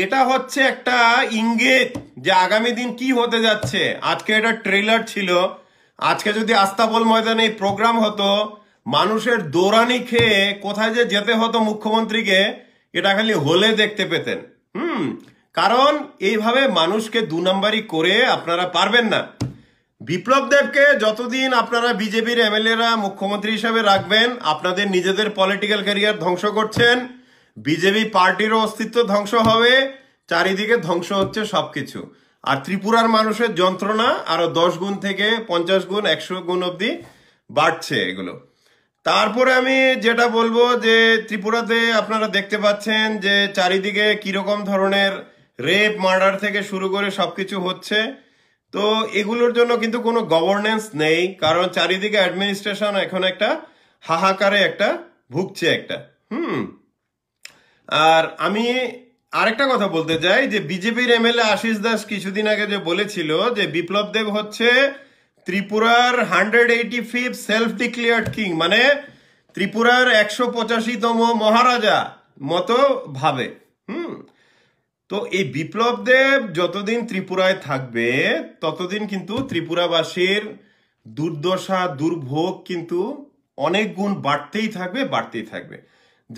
এটা হচ্ছে একটা ইঙ্গিত যে আগামী দিন কি হতে যাচ্ছে আজকে এটা ট্রেলার ছিল আজকে যদি আস্তাবল ময়দানে এই প্রোগ্রাম হতো মানুষের দৌড়ানি খেয়ে কোথায় যে যেতে হতো মুখ্যমন্ত্রীকে এটা খালি হলে দেখতে পেতেন হুম কারণ এইভাবে মানুষকে দু নম্বরই করে আপনারা পারবেন না বিপ্লব দেবকে যতদিন আপনারা বিজেপির এমএলএরা মুখ্যমন্ত্রী হিসাবে রাখবেন আপনাদের নিজেদের পলিটিক্যাল ক্যারিয়ার ধ্বংস করছেন বিজেপি পার্টিরও অস্তিত্ব ধ্বংস হবে চারিদিকে ধ্বংস হচ্ছে সবকিছু আর ত্রিপুরার মানুষের যন্ত্রণা আরো দশ গুণ থেকে পঞ্চাশ গুণ একশো গুণ অবধি বাড়ছে এগুলো তারপরে আমি যেটা বলবো যে ত্রিপুরাতে আপনারা দেখতে পাচ্ছেন যে চারিদিকে কিরকম ধরনের রেপ মার্ডার থেকে শুরু করে সবকিছু হচ্ছে তো এগুলোর জন্য কিন্তু কোনো গভর্নেন্স নেই কারণ চারিদিকে অ্যাডমিনিস্ট্রেশন এখন একটা হাহাকারে একটা ভুগছে একটা হুম আর আমি আরেকটা কথা বলতে চাই যে বিজেপির এমএলএ আশিস দাস কিছুদিন আগে যে বলেছিল যে বিপ্লব দেব হচ্ছে ত্রিপুরার হান্ড্রেড এইটি ফিফ সেলফ ডিক্লেয়ার্ড কিং মানে ত্রিপুরার একশো পঁচাশিতম মহারাজা মতো ভাবে হুম তো এই বিপ্লব দেব যতদিন ত্রিপুরায় থাকবে ততদিন কিন্তু ত্রিপুরাবাসীর দুর্দশা দুর্ভোগ কিন্তু অনেক গুণ বাড়তেই থাকবে বাড়তেই থাকবে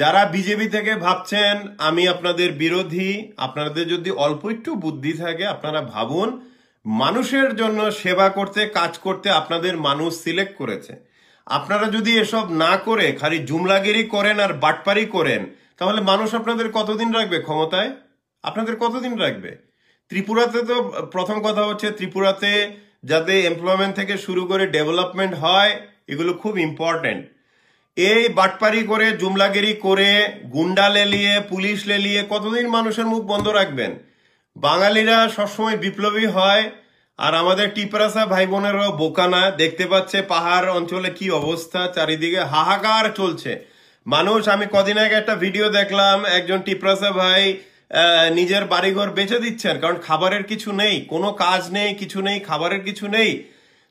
যারা বিজেপি থেকে ভাবছেন আমি আপনাদের বিরোধী আপনাদের যদি অল্প একটু বুদ্ধি থাকে আপনারা ভাবুন মানুষের জন্য সেবা করতে কাজ করতে আপনাদের মানুষ সিলেক্ট করেছে আপনারা যদি এসব না করে খালি জুমলাগিরি করেন আর বাটপারি করেন তাহলে মানুষ আপনাদের কতদিন রাখবে ক্ষমতায় আপনাদের কতদিন রাখবে ত্রিপুরাতে তো প্রথম কথা হচ্ছে ত্রিপুরাতে যাতে এমপ্লয়মেন্ট থেকে শুরু করে ডেভেলপমেন্ট হয় এগুলো খুব ইম্পর্টেন্ট এই বাটপারি করে জুমলাগিরি করে গুন্ডা লেলিয়ে পুলিশ লেলিয়ে কতদিন মানুষের মুখ বন্ধ রাখবেন বাঙালিরা সবসময় বিপ্লবী হয় আর আমাদের টিপরাসা ভাই বোনেরও বোকানা দেখতে পাচ্ছে পাহাড় অঞ্চলে কি অবস্থা চারিদিকে হাহাকার চলছে মানুষ আমি কদিন আগে একটা ভিডিও দেখলাম একজন টিপরাসা ভাই নিজের বাড়িঘর বেঁচে দিচ্ছেন কারণ খাবারের কিছু নেই কোনো কাজ নেই কিছু নেই খাবারের কিছু নেই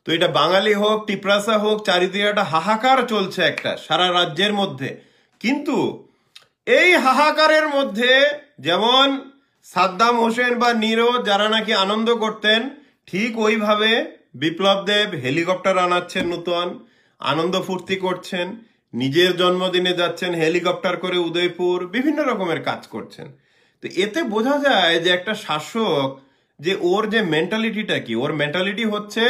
তো এটা বাঙালি হোক টিপ্রাসা হোক চারিদিকে একটা হাহাকার চলছে একটা সারা রাজ্যের মধ্যে কিন্তু এই হাহাকারের মধ্যে যেমন সাদ্দাম হোসেন বা নিরো যারা নাকি আনন্দ করতেন ঠিক ওইভাবে বিপ্লব দেব হেলিকপ্টার আনাচ্ছেন নতুন আনন্দ ফুর্তি করছেন নিজের জন্মদিনে যাচ্ছেন হেলিকপ্টার করে উদয়পুর বিভিন্ন রকমের কাজ করছেন তো এতে বোঝা যায় যে একটা শাসক যে ওর যে মেন্টালিটিটা কি ওর মেন্টালিটি হচ্ছে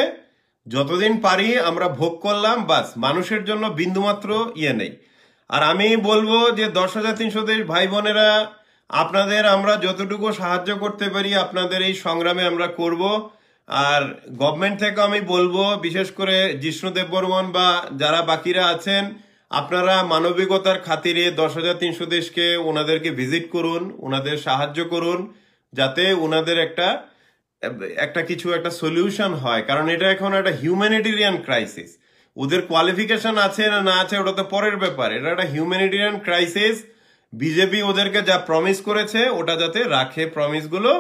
যতদিন পারি আমরা ভোগ করলাম বাস মানুষের জন্য বিন্দুমাত্র ইয়ে নেই আর আমি বলবো যে দশ হাজার তিনশো দেশ ভাই বোনেরা আপনাদের আমরা যতটুকু সাহায্য করতে পারি আপনাদের এই সংগ্রামে আমরা করব আর গভর্নমেন্ট থেকে আমি বলবো বিশেষ করে জিষ্ণু দেববর্মন বা যারা বাকিরা আছেন আপনারা মানবিকতার খাতিরে দশ হাজার তিনশো দেশকে ওনাদেরকে ভিজিট করুন ওনাদের সাহায্য করুন যাতে ওনাদের একটা একটা কিছু একটা সলিউশন হয় কারণ এটা এখন একটা হিউম্যানিটেরিয়ান ক্রাইসিস ওদের কোয়ালিফিকেশন আছে না না আছে ওটা তো পরের ব্যাপার এটা একটা হিউম্যানিটেরিয়ান ক্রাইসিস বিজেপি ওদেরকে যা প্রমিস করেছে ওটা যাতে রাখে প্রমিসগুলো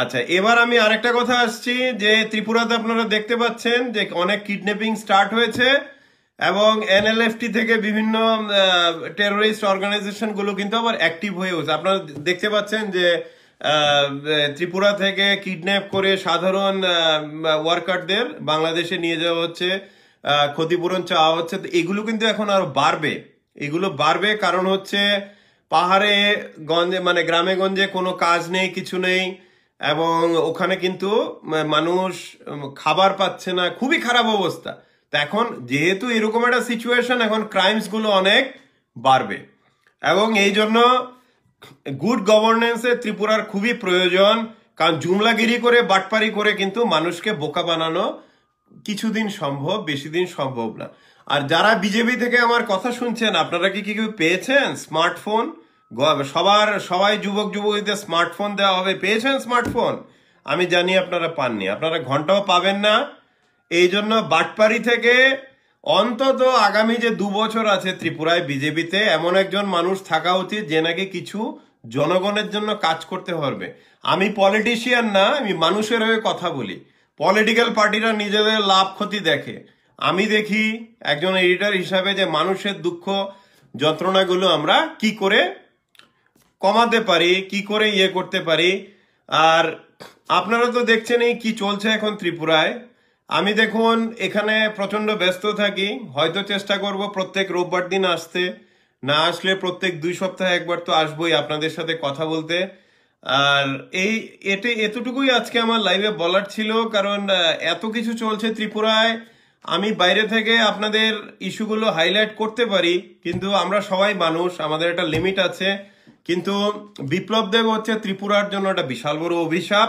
আচ্ছা এবার আমি আরেকটা কথা আসছি যে ত্রিপুরাতে আপনারা দেখতে পাচ্ছেন যে অনেক কিডন্যাপিং স্টার্ট হয়েছে এবং এনএলএফটি থেকে বিভিন্ন টেরোরিস্ট অর্গানাইজেশনগুলো কিন্তু আবার অ্যাক্টিভ হয়ে উঠছে আপনারা দেখতে পাচ্ছেন যে ত্রিপুরা থেকে কিডন্যাপ করে সাধারণ ওয়ার্কারদের বাংলাদেশে নিয়ে যাওয়া হচ্ছে ক্ষতিপূরণ চাওয়া হচ্ছে এগুলো কিন্তু এখন আরো বাড়বে এগুলো বাড়বে কারণ হচ্ছে পাহাড়ে গঞ্জে মানে গ্রামে গঞ্জে কোনো কাজ নেই কিছু নেই এবং ওখানে কিন্তু মানুষ খাবার পাচ্ছে না খুবই খারাপ অবস্থা তো এখন যেহেতু এরকম একটা সিচুয়েশন এখন ক্রাইমসগুলো অনেক বাড়বে এবং এই জন্য গুড গভর্নেন্সে ত্রিপুরার খুবই প্রয়োজন কারণ জুমলাগিরি করে বাটপারি করে কিন্তু মানুষকে বোকা বানানো কিছুদিন সম্ভব বেশি দিন সম্ভব না আর যারা বিজেপি থেকে আমার কথা শুনছেন আপনারা কি কেউ পেয়েছেন স্মার্টফোন সবার সবাই যুবক যুবকীদের স্মার্টফোন দেওয়া হবে পেয়েছেন স্মার্টফোন আমি জানি আপনারা পাননি আপনারা ঘন্টাও পাবেন না এই জন্য বাটপারি থেকে অন্তত আগামী যে দু বছর আছে ত্রিপুরায় বিজেপিতে এমন একজন মানুষ থাকা উচিত যে নাকি কিছু জনগণের জন্য কাজ করতে পারবে আমি পলিটিশিয়ান না আমি মানুষের হয়ে কথা বলি পলিটিক্যাল পার্টিরা নিজেদের লাভ ক্ষতি দেখে আমি দেখি একজন এডিটর হিসাবে যে মানুষের দুঃখ যন্ত্রণাগুলো আমরা কি করে কমাতে পারি কি করে ইয়ে করতে পারি আর আপনারা তো দেখছেন এই কি চলছে এখন ত্রিপুরায় আমি দেখুন এখানে প্রচণ্ড ব্যস্ত থাকি হয়তো চেষ্টা করব প্রত্যেক রোববার দিন আসতে না আসলে প্রত্যেক দুই সপ্তাহে একবার তো আসবোই আপনাদের সাথে কথা বলতে আর এই এতে এতটুকুই আজকে আমার লাইভে বলার ছিল কারণ এত কিছু চলছে ত্রিপুরায় আমি বাইরে থেকে আপনাদের ইস্যুগুলো হাইলাইট করতে পারি কিন্তু আমরা সবাই মানুষ আমাদের একটা লিমিট আছে কিন্তু বিপ্লব দেব হচ্ছে ত্রিপুরার জন্য একটা বিশাল বড় অভিশাপ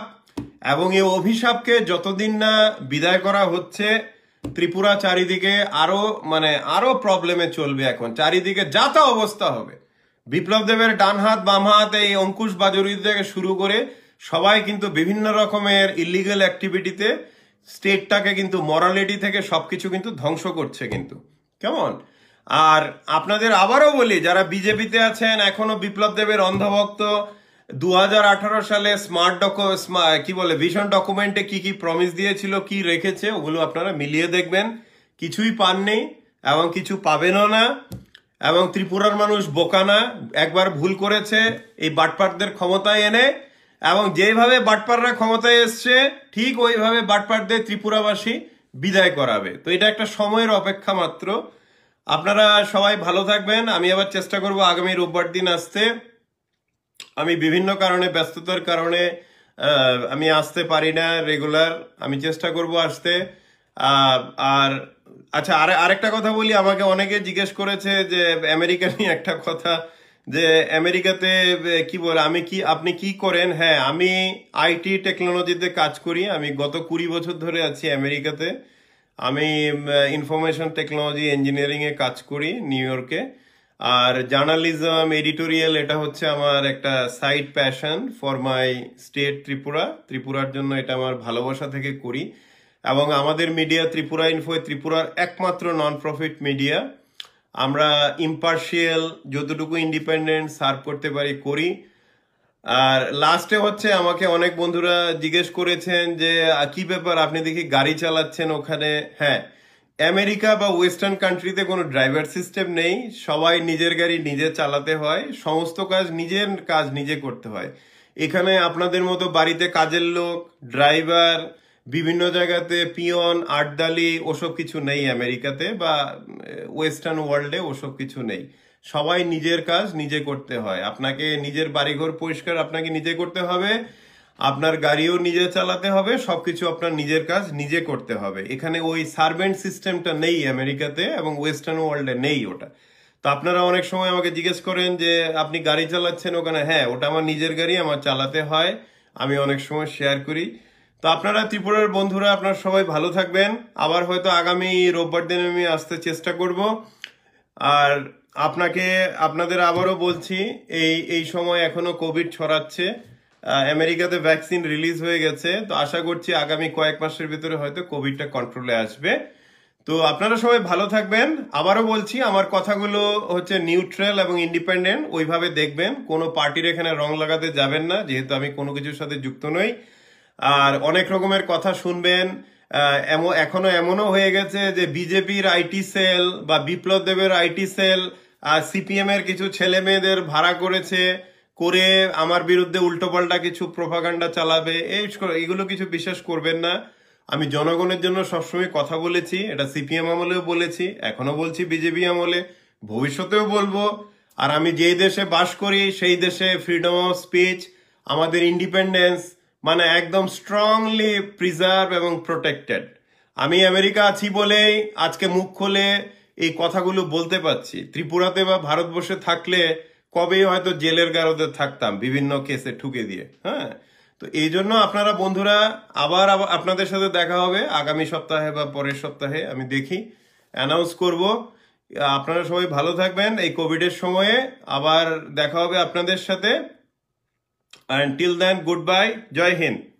এবং এই অভিশাপকে যতদিন না বিদায় করা হচ্ছে ত্রিপুরা চারিদিকে আরো মানে আরো প্রবলেমে চলবে এখন চারিদিকে যা তা অবস্থা হবে বিপ্লব দেবের ডান হাত বাম হাত এই অঙ্কুশ বাজুরি থেকে শুরু করে সবাই কিন্তু বিভিন্ন রকমের ইলিগাল অ্যাক্টিভিটিতে স্টেটটাকে কিন্তু মরালিটি থেকে সবকিছু কিন্তু ধ্বংস করছে কিন্তু কেমন আর আপনাদের আবারও বলি যারা বিজেপিতে আছেন এখনো বিপ্লব দেবের অন্ধভক্ত দু সালে স্মার্ট ডকু কি বলে ভিশন ডকুমেন্টে কি কি প্রমিস দিয়েছিল কি রেখেছে ওগুলো আপনারা মিলিয়ে দেখবেন কিছুই পাননি এবং কিছু পাবেনও না এবং ত্রিপুরার মানুষ বোকানা একবার ভুল করেছে এই বাটপারদের ক্ষমতায় এনে এবং যেভাবে বাটপাররা ক্ষমতায় এসছে ঠিক ওইভাবে বাটপারদের ত্রিপুরাবাসী বিদায় করাবে তো এটা একটা সময়ের অপেক্ষা মাত্র আপনারা সবাই ভালো থাকবেন আমি আবার চেষ্টা করব আগামী রোববার দিন আসতে আমি বিভিন্ন কারণে ব্যস্ততার কারণে আমি আসতে পারি না রেগুলার আমি চেষ্টা করব আসতে আর আচ্ছা আর আরেকটা কথা বলি আমাকে অনেকে জিজ্ঞেস করেছে যে আমেরিকা নিয়ে একটা কথা যে আমেরিকাতে কি বলে আমি কি আপনি কি করেন হ্যাঁ আমি আইটি টেকনোলজিতে কাজ করি আমি গত কুড়ি বছর ধরে আছি আমেরিকাতে আমি ইনফরমেশন টেকনোলজি ইঞ্জিনিয়ারিংয়ে কাজ করি নিউ ইয়র্কে আর জার্নালিজম এডিটোরিয়াল এটা হচ্ছে আমার একটা side passion for my state Tripura ত্রিপুরার জন্য এটা আমার ভালোবাসা থেকে করি এবং আমাদের মিডিয়া ত্রিপুরা ইনফো ত্রিপুরার একমাত্র নন প্রফিট মিডিয়া আমরা ইম্পার্শিয়াল যতটুকু ইন্ডিপেন্ডেন্ট সার্ভ করতে পারি করি আর লাস্টে হচ্ছে আমাকে অনেক বন্ধুরা জিজ্ঞেস করেছেন যে কি ব্যাপার আপনি দেখি গাড়ি চালাচ্ছেন ওখানে হ্যাঁ আমেরিকা বা ওয়েস্টার্ন কান্ট্রিতে কোনো ড্রাইভার সিস্টেম নেই সবাই নিজের গাড়ি নিজে চালাতে হয় সমস্ত কাজ নিজের কাজ নিজে করতে হয় এখানে আপনাদের মতো বাড়িতে কাজের লোক ড্রাইভার বিভিন্ন জায়গাতে পিয়ন আটদালি ওসব কিছু নেই আমেরিকাতে বা ওয়েস্টার্ন ওয়ার্ল্ডে ওসব কিছু নেই সবাই নিজের কাজ নিজে করতে হয় আপনাকে নিজের বাড়িঘর পরিষ্কার আপনাকে নিজে করতে হবে আপনার গাড়িও নিজে চালাতে হবে সবকিছু আপনার নিজের কাজ নিজে করতে হবে এখানে ওই সার্ভেন্ট সিস্টেমটা নেই আমেরিকাতে এবং ওয়েস্টার্ন ওয়ার্ল্ডে নেই ওটা তো আপনারা অনেক সময় আমাকে জিজ্ঞেস করেন যে আপনি গাড়ি চালাচ্ছেন ওখানে হ্যাঁ ওটা আমার নিজের গাড়ি আমার চালাতে হয় আমি অনেক সময় শেয়ার করি তো আপনারা ত্রিপুরার বন্ধুরা আপনার সবাই ভালো থাকবেন আবার হয়তো আগামী রোববার দিন আমি আসতে চেষ্টা করব আর আপনাকে আপনাদের আবারও বলছি এই এই সময় এখনো কোভিড ছড়াচ্ছে আমেরিকাতে ভ্যাকসিন রিলিজ হয়ে গেছে তো আশা করছি আগামী কয়েক মাসের ভিতরে হয়তো কোভিডটা কন্ট্রোলে আসবে তো আপনারা সবাই ভালো থাকবেন আবারও বলছি আমার কথাগুলো হচ্ছে নিউট্রাল এবং ইন্ডিপেন্ডেন্ট ওইভাবে দেখবেন কোনো পার্টির এখানে রং লাগাতে যাবেন না যেহেতু আমি কোনো কিছুর সাথে যুক্ত নই আর অনেক রকমের কথা শুনবেন এখনো এমনও হয়ে গেছে যে বিজেপির আইটি সেল বা বিপ্লব দেবের আইটি সেল সিপিএম এর কিছু ছেলে মেয়েদের ভাড়া করেছে করে আমার বিরুদ্ধে উল্টোপাল্টা কিছু প্রভাকাণ্ডা চালাবে এই এগুলো কিছু বিশ্বাস করবেন না আমি জনগণের জন্য সবসময় কথা বলেছি এটা সিপিএম আমলেও বলেছি এখনো বলছি বিজেপি আমলে ভবিষ্যতেও বলবো আর আমি যেই দেশে বাস করি সেই দেশে ফ্রিডম অফ স্পিচ আমাদের ইন্ডিপেন্ডেন্স মানে একদম স্ট্রংলি প্রিজার্ভ এবং প্রোটেক্টেড আমি আমেরিকা আছি বলেই আজকে মুখ খোলে এই কথাগুলো বলতে পারছি ত্রিপুরাতে বা ভারতবর্ষে থাকলে কবেই হয়তো জেলের গারদে থাকতাম বিভিন্ন কেসে ঠুকে দিয়ে হ্যাঁ তো এই জন্য আপনারা বন্ধুরা আবার আপনাদের সাথে দেখা হবে আগামী সপ্তাহে বা পরের সপ্তাহে আমি দেখি অ্যানাউন্স করব আপনারা সবাই ভালো থাকবেন এই কোভিডের সময়ে আবার দেখা হবে আপনাদের সাথে and till then good bye Jai Hind